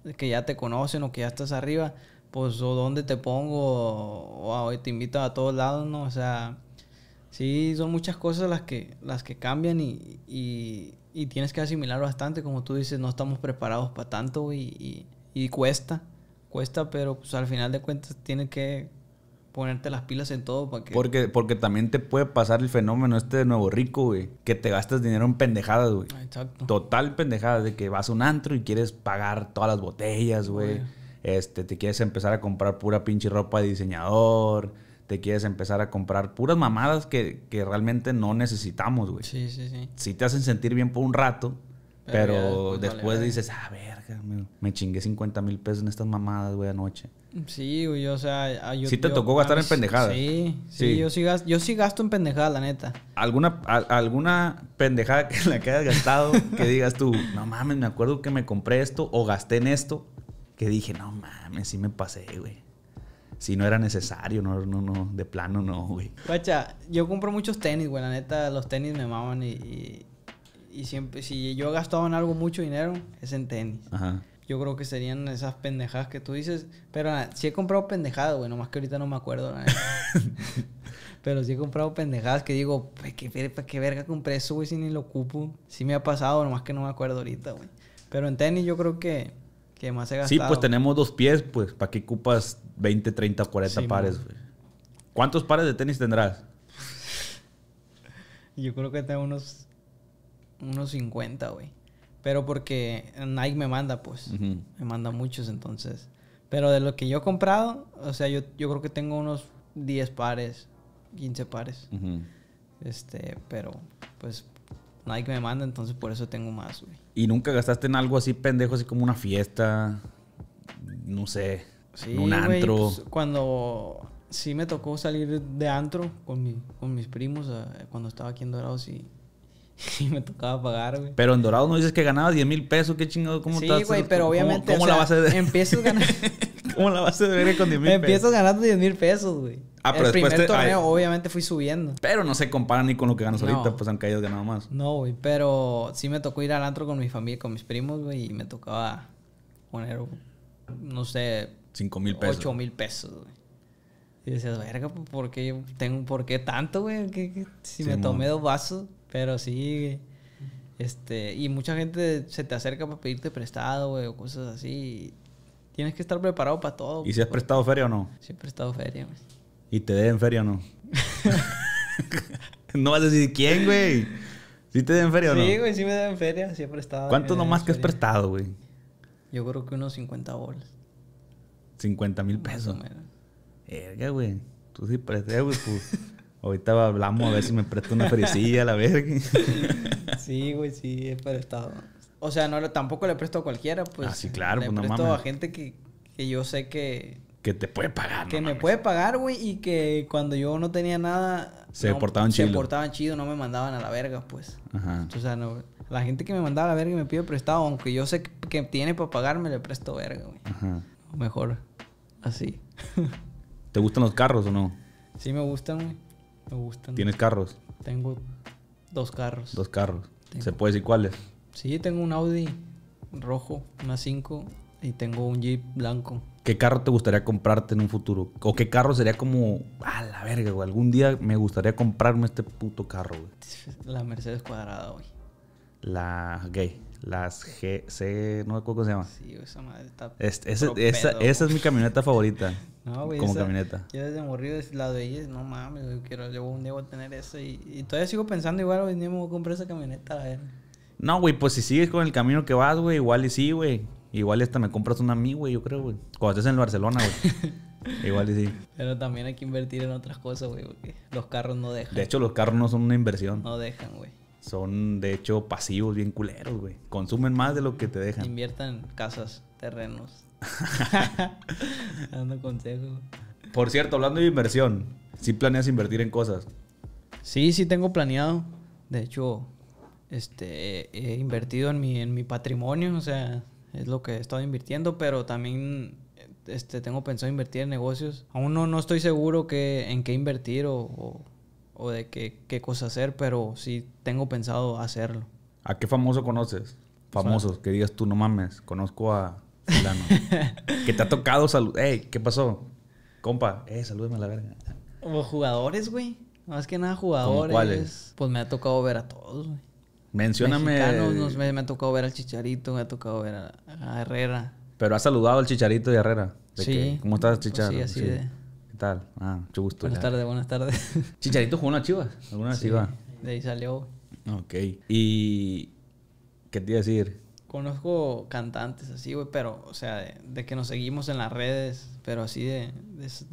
B: pues, que ya te conocen o que ya estás arriba, pues, o dónde te pongo, o, te invito a todos lados, ¿no? O sea, sí, son muchas cosas las que, las que cambian y, tienes que asimilar bastante. Como tú dices, no estamos preparados para tanto, y, y, cuesta, cuesta, pero pues, al final de cuentas tienes que ponerte las pilas en todo para que... Porque,
A: porque también te puede pasar el fenómeno este de Nuevo Rico, güey. Que te gastas dinero en pendejadas, güey. Ah, exacto. Total pendejadas. De que vas a un antro y quieres pagar todas las botellas, güey. Este, te quieres empezar a comprar pura pinche ropa de diseñador. Te quieres empezar a comprar puras mamadas que, que realmente no necesitamos, güey. Sí, sí, sí. Sí te hacen sentir bien por un rato. Pero, después, dices, ah, verga, me, me chingué 50 mil pesos en estas mamadas, güey, anoche.
B: Sí, güey, o sea... Yo, sí te tocó gastar en pendejadas. Sí, sí, Yo, sí gasto, yo sí gasto en pendejadas, la neta.
A: ¿Alguna, ¿Alguna pendejada que la que hayas gastado que digas tú, no mames, me acuerdo que me compré esto o gasté en esto? Que dije, no mames, sí me pasé, güey. Si no era necesario, no, no, no, de plano no, güey.
B: Pacha, yo compro muchos tenis, güey, la neta, los tenis me maman y, y, y siempre, si yo he gastado en algo mucho dinero, es en tenis. Ajá yo creo que serían esas pendejadas que tú dices. Pero si ah, sí he comprado pendejadas, güey, nomás que ahorita no me acuerdo. pero si he comprado pendejadas que digo, ¿para pues, pues, qué, verga compré eso, güey, si ni lo ocupo? Sí me ha pasado, nomás que no me acuerdo ahorita, güey. Pero en tenis yo creo que, que más se gastado. Sí, pues
A: tenemos dos pies, pues, ¿para qué ocupas 20, 30, 40 pares, güey? ¿Cuántos pares de tenis tendrás?
B: yo creo que tengo unos, unos 50, güey. Pero porque Nike me manda, pues. Me manda muchos, entonces. Pero de lo que yo he comprado, o sea, yo, yo creo que tengo unos 10 pares, 15 pares. Este, pero pues Nike me manda, entonces por eso tengo más, güey.
A: ¿Y nunca gastaste en algo así pendejo, así como una fiesta? No sé. Sí, un antro. Pues,
B: cuando sí me tocó salir de antro con, con mis primos eh, cuando estaba aquí en Dorados y Y me tocaba pagar, güey.
A: Pero en Dorado no dices que ganabas 10 mil pesos, qué chingado, ¿cómo estás? Sí, güey, pero obviamente. ¿Cómo, la vas a
B: Empiezas ganando. ¿Cómo la vas
A: a deber con 10 mil pesos? Empiezas
B: ganando 10 mil pesos, güey. Ah, pero el después primer torneo, obviamente, fui subiendo. Pero
A: no se compara ni con lo que ganas ahorita, pues aunque hayas ganado más.
B: No, güey, pero sí me tocó ir al antro con mi familia, con mis primos, güey, y me tocaba poner, no sé. 5 mil pesos. 8 mil pesos, güey. Y decías, verga, pues, ¿por qué, tengo, tanto, güey? Si me tomé dos vasos. Pero sí, este, y mucha gente se te acerca para pedirte prestado, güey, o cosas así. Tienes que estar preparado para todo. ¿Y si has prestado feria o no? Sí, he prestado feria, güey.
A: ¿Y te deben feria o no? no vas a decir quién, güey. ¿Sí te den feria o no? Sí,
B: güey, sí me deben feria, sí he prestado. ¿Cuánto eh, nomás que has
A: prestado, güey?
B: Yo creo que unos 50 bolas.
A: 50 mil pesos. Verga, güey. Tú sí presté, güey, pues. Ahorita hablamos a ver si me presta una fericilla a la verga.
B: sí, güey, sí, he prestado. O sea, no, tampoco le presto a cualquiera, pues. Ah, sí, claro, le pues presto a gente que, yo sé que. Que te puede pagar, Que me puede pagar, güey, y que cuando yo no tenía nada. Se portaban chido. Se portaban chido, no me mandaban a la verga, pues. Ajá. O sea, la gente que me mandaba a la verga y me pide prestado, aunque yo sé que tiene para pagarme, le presto verga, güey. Ajá. O mejor así.
A: ¿Te gustan los carros o no?
B: Sí, me gustan, güey. Me gustan. ¿Tienes carros? Tengo dos carros. Dos carros. ¿Se
A: puede decir cuáles?
B: Sí, tengo un Audi rojo, una 5 y tengo un Jeep blanco.
A: ¿Qué carro te gustaría comprarte en un futuro? ¿O qué carro sería como, a la verga, güey? Algún día me gustaría comprarme este puto carro, güey.
B: La Mercedes Cuadrada, güey.
A: La gay. Las GC, no me acuerdo cómo se llama. Sí, esa madre está. Este, esa es mi camioneta favorita. Como camioneta.
B: Yo desde morrido la veía, no mames, quiero, yo un día a tener eso. Y, todavía sigo pensando, igual, hoy ni me voy a comprar esa camioneta,
A: No, güey, pues si sigues con el camino que vas, güey, igual y sí, güey. Igual esta me compras una a mí, güey, yo creo, güey. Cuando estés en el Barcelona,
B: güey. Igual y sí. Pero también hay que invertir en otras cosas, güey, porque los carros no dejan. De hecho, los
A: carros no son una inversión. No dejan, güey. Son, de hecho, pasivos bien culeros, güey. Consumen más de lo que te dejan.
B: Inviertan en casas, terrenos,
A: Por cierto, hablando de inversión, ¿sí planeas invertir en cosas?
B: Sí, sí tengo planeado. De hecho, este, he invertido en mi, en mi patrimonio, o sea, es lo que he estado invirtiendo, pero también este, tengo pensado invertir en negocios. Aún no, estoy seguro que, en qué invertir o, de qué, qué, cosa hacer, pero sí tengo pensado hacerlo.
A: ¿A qué famoso conoces? Famosos, que digas tú, no mames, conozco a que te ha tocado saludar. Ey, ¿qué pasó? Compa, eh, salúdeme a la verga.
B: O pues, jugadores, güey. Más que nada jugadores. ¿Cuáles? Pues me ha tocado ver a todos, güey. Mencióname. me, me, ha tocado ver al Chicharito, me ha tocado ver a, Herrera.
A: Pero has saludado al Chicharito y a Herrera. De sí. ¿Cómo estás, Chicharito? Pues, sí, así de. ¿Qué tal? Ah, mucho gusto. Buenas tardes, buenas tardes. Chicharito jugó una Chivas. ¿Alguna sí,
B: De ahí salió.
A: Ok. ¿Y qué te iba a decir?
B: Conozco cantantes así, güey, pero, o sea, de, que nos seguimos en las redes, pero así de,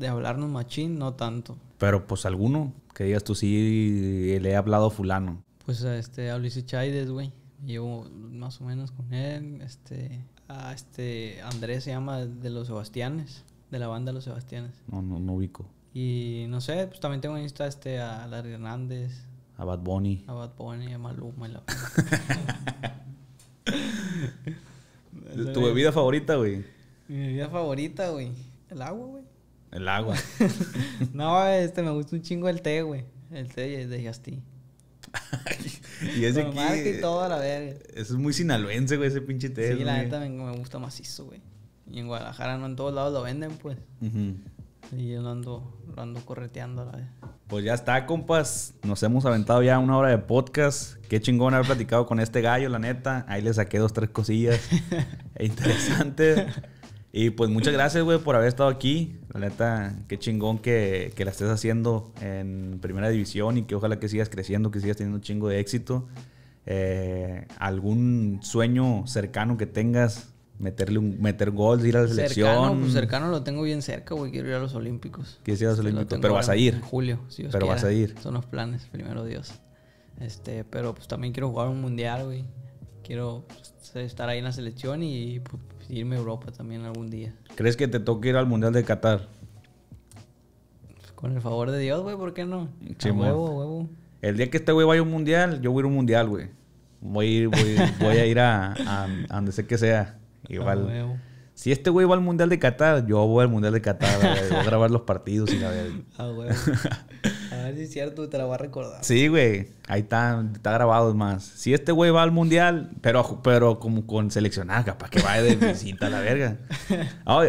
B: hablarnos machín, no tanto.
A: Pero, pues, alguno que digas tú sí le he hablado a fulano.
B: Pues, a este, Luis Chaides, güey. Llevo más o menos con él. Este, a este, Andrés se llama de los Sebastianes, de la banda Los Sebastianes. No, no, no ubico. Y no sé, pues también tengo en Insta este, a Larry Hernández. A Bad Bunny. A Bad Bunny, a Maluma. Y la... ¿Tu bebida favorita, güey? Mi bebida favorita, güey. El agua, güey. El agua. no, este me gusta un chingo el té, güey. El té de Justin.
A: y ese aquí, todo la verga. Es muy sinaloense, güey, ese pinche té. Sí, la neta
B: me, me gusta macizo, güey. Y en Guadalajara no en todos lados lo venden, pues. Uh y yo lo ando, correteando la
A: Pues ya está, compas. Nos hemos aventado ya una hora de podcast. Qué chingón haber platicado con este gallo, la neta. Ahí le saqué dos, tres cosillas e interesantes. Y pues muchas gracias, güey, por haber estado aquí. La neta, qué chingón que, la estés haciendo en primera división y que ojalá que sigas creciendo, que sigas teniendo un chingo de éxito. Eh, ¿Algún sueño cercano que tengas meterle un, meter gols, ir a la selección. Cercano, pues
B: cercano lo tengo bien cerca, güey. Quiero ir a los Olímpicos. Quieres ir a los Olímpicos, pero vas a ir. En julio, Pero vas a ir. Son los planes, primero Dios. Este, pero pues también quiero jugar un mundial, güey. Quiero pues, estar ahí en la selección y pues, irme a Europa también algún día.
A: ¿Crees que te toque ir al mundial de Qatar?
B: Pues, con el favor de Dios, güey, ¿por qué no? huevo, huevo.
A: El día que este güey vaya a un mundial, yo voy a ir a un mundial, güey. Voy a ir, voy, a, ir a, a, donde sé que sea. Igual. Si este güey va al Mundial de Qatar, yo voy al Mundial de Qatar, voy a grabar los partidos y la ver. Ah, A
B: ver si es cierto, te la voy a recordar.
A: Sí, güey. Ahí está, está grabado más. Si este güey va al Mundial, pero, pero como con seleccionar, capaz que vaya de visita a la verga.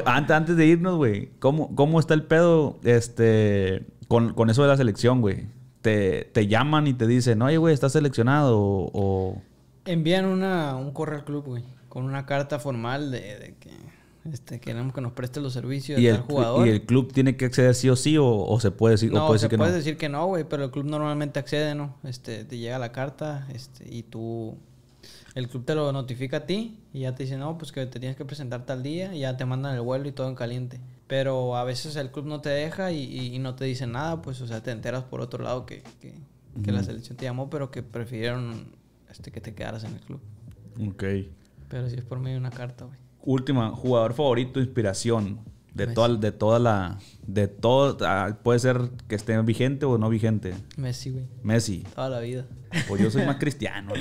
A: antes, antes de irnos, güey, ¿cómo, está el pedo este, con, eso de la selección, güey? Te, te llaman y te dicen, oye, güey, estás seleccionado o...
B: Envían un correo al club, güey con una carta formal de, que este, queremos que nos preste los servicios de tal jugador. ¿Y el
A: club tiene que acceder sí o sí o, se puede decir, que no? No, se puede
B: decir que no, güey, pero el club normalmente accede, ¿no? Este, te llega la carta este, y tú... El club te lo notifica a ti y ya te dice, no, pues que te tienes que presentar tal día y ya te mandan el vuelo y todo en caliente. Pero a veces el club no te deja y, no te dice nada, pues, o sea, te enteras por otro lado que, que, la selección te llamó, pero que prefirieron este, que te quedaras en el club. Ok. Pero si es por medio de una carta, güey.
A: Última, jugador favorito, inspiración. De toda, de toda la. De todo. Ah, puede ser que esté vigente o no vigente. Messi, güey. Messi. Toda la vida. Pues yo soy más cristiano,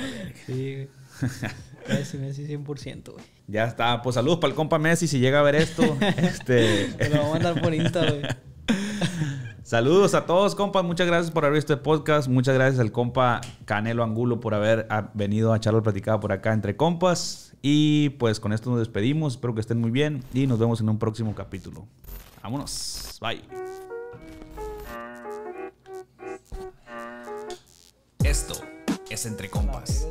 B: Sí, güey. Messi, Messi 100%, güey.
A: Ya está. Pues saludos para el compa Messi si llega a ver esto. este... Te lo vamos a mandar por Insta, güey. Saludos a todos, compas. Muchas gracias por haber visto este podcast. Muchas gracias al compa Canelo Angulo por haber ah, venido a charlar platicada por acá entre compas. Y pues con esto nos despedimos. Espero que estén muy bien y nos vemos en un próximo capítulo. Vámonos. Bye. Esto es Entre Compas.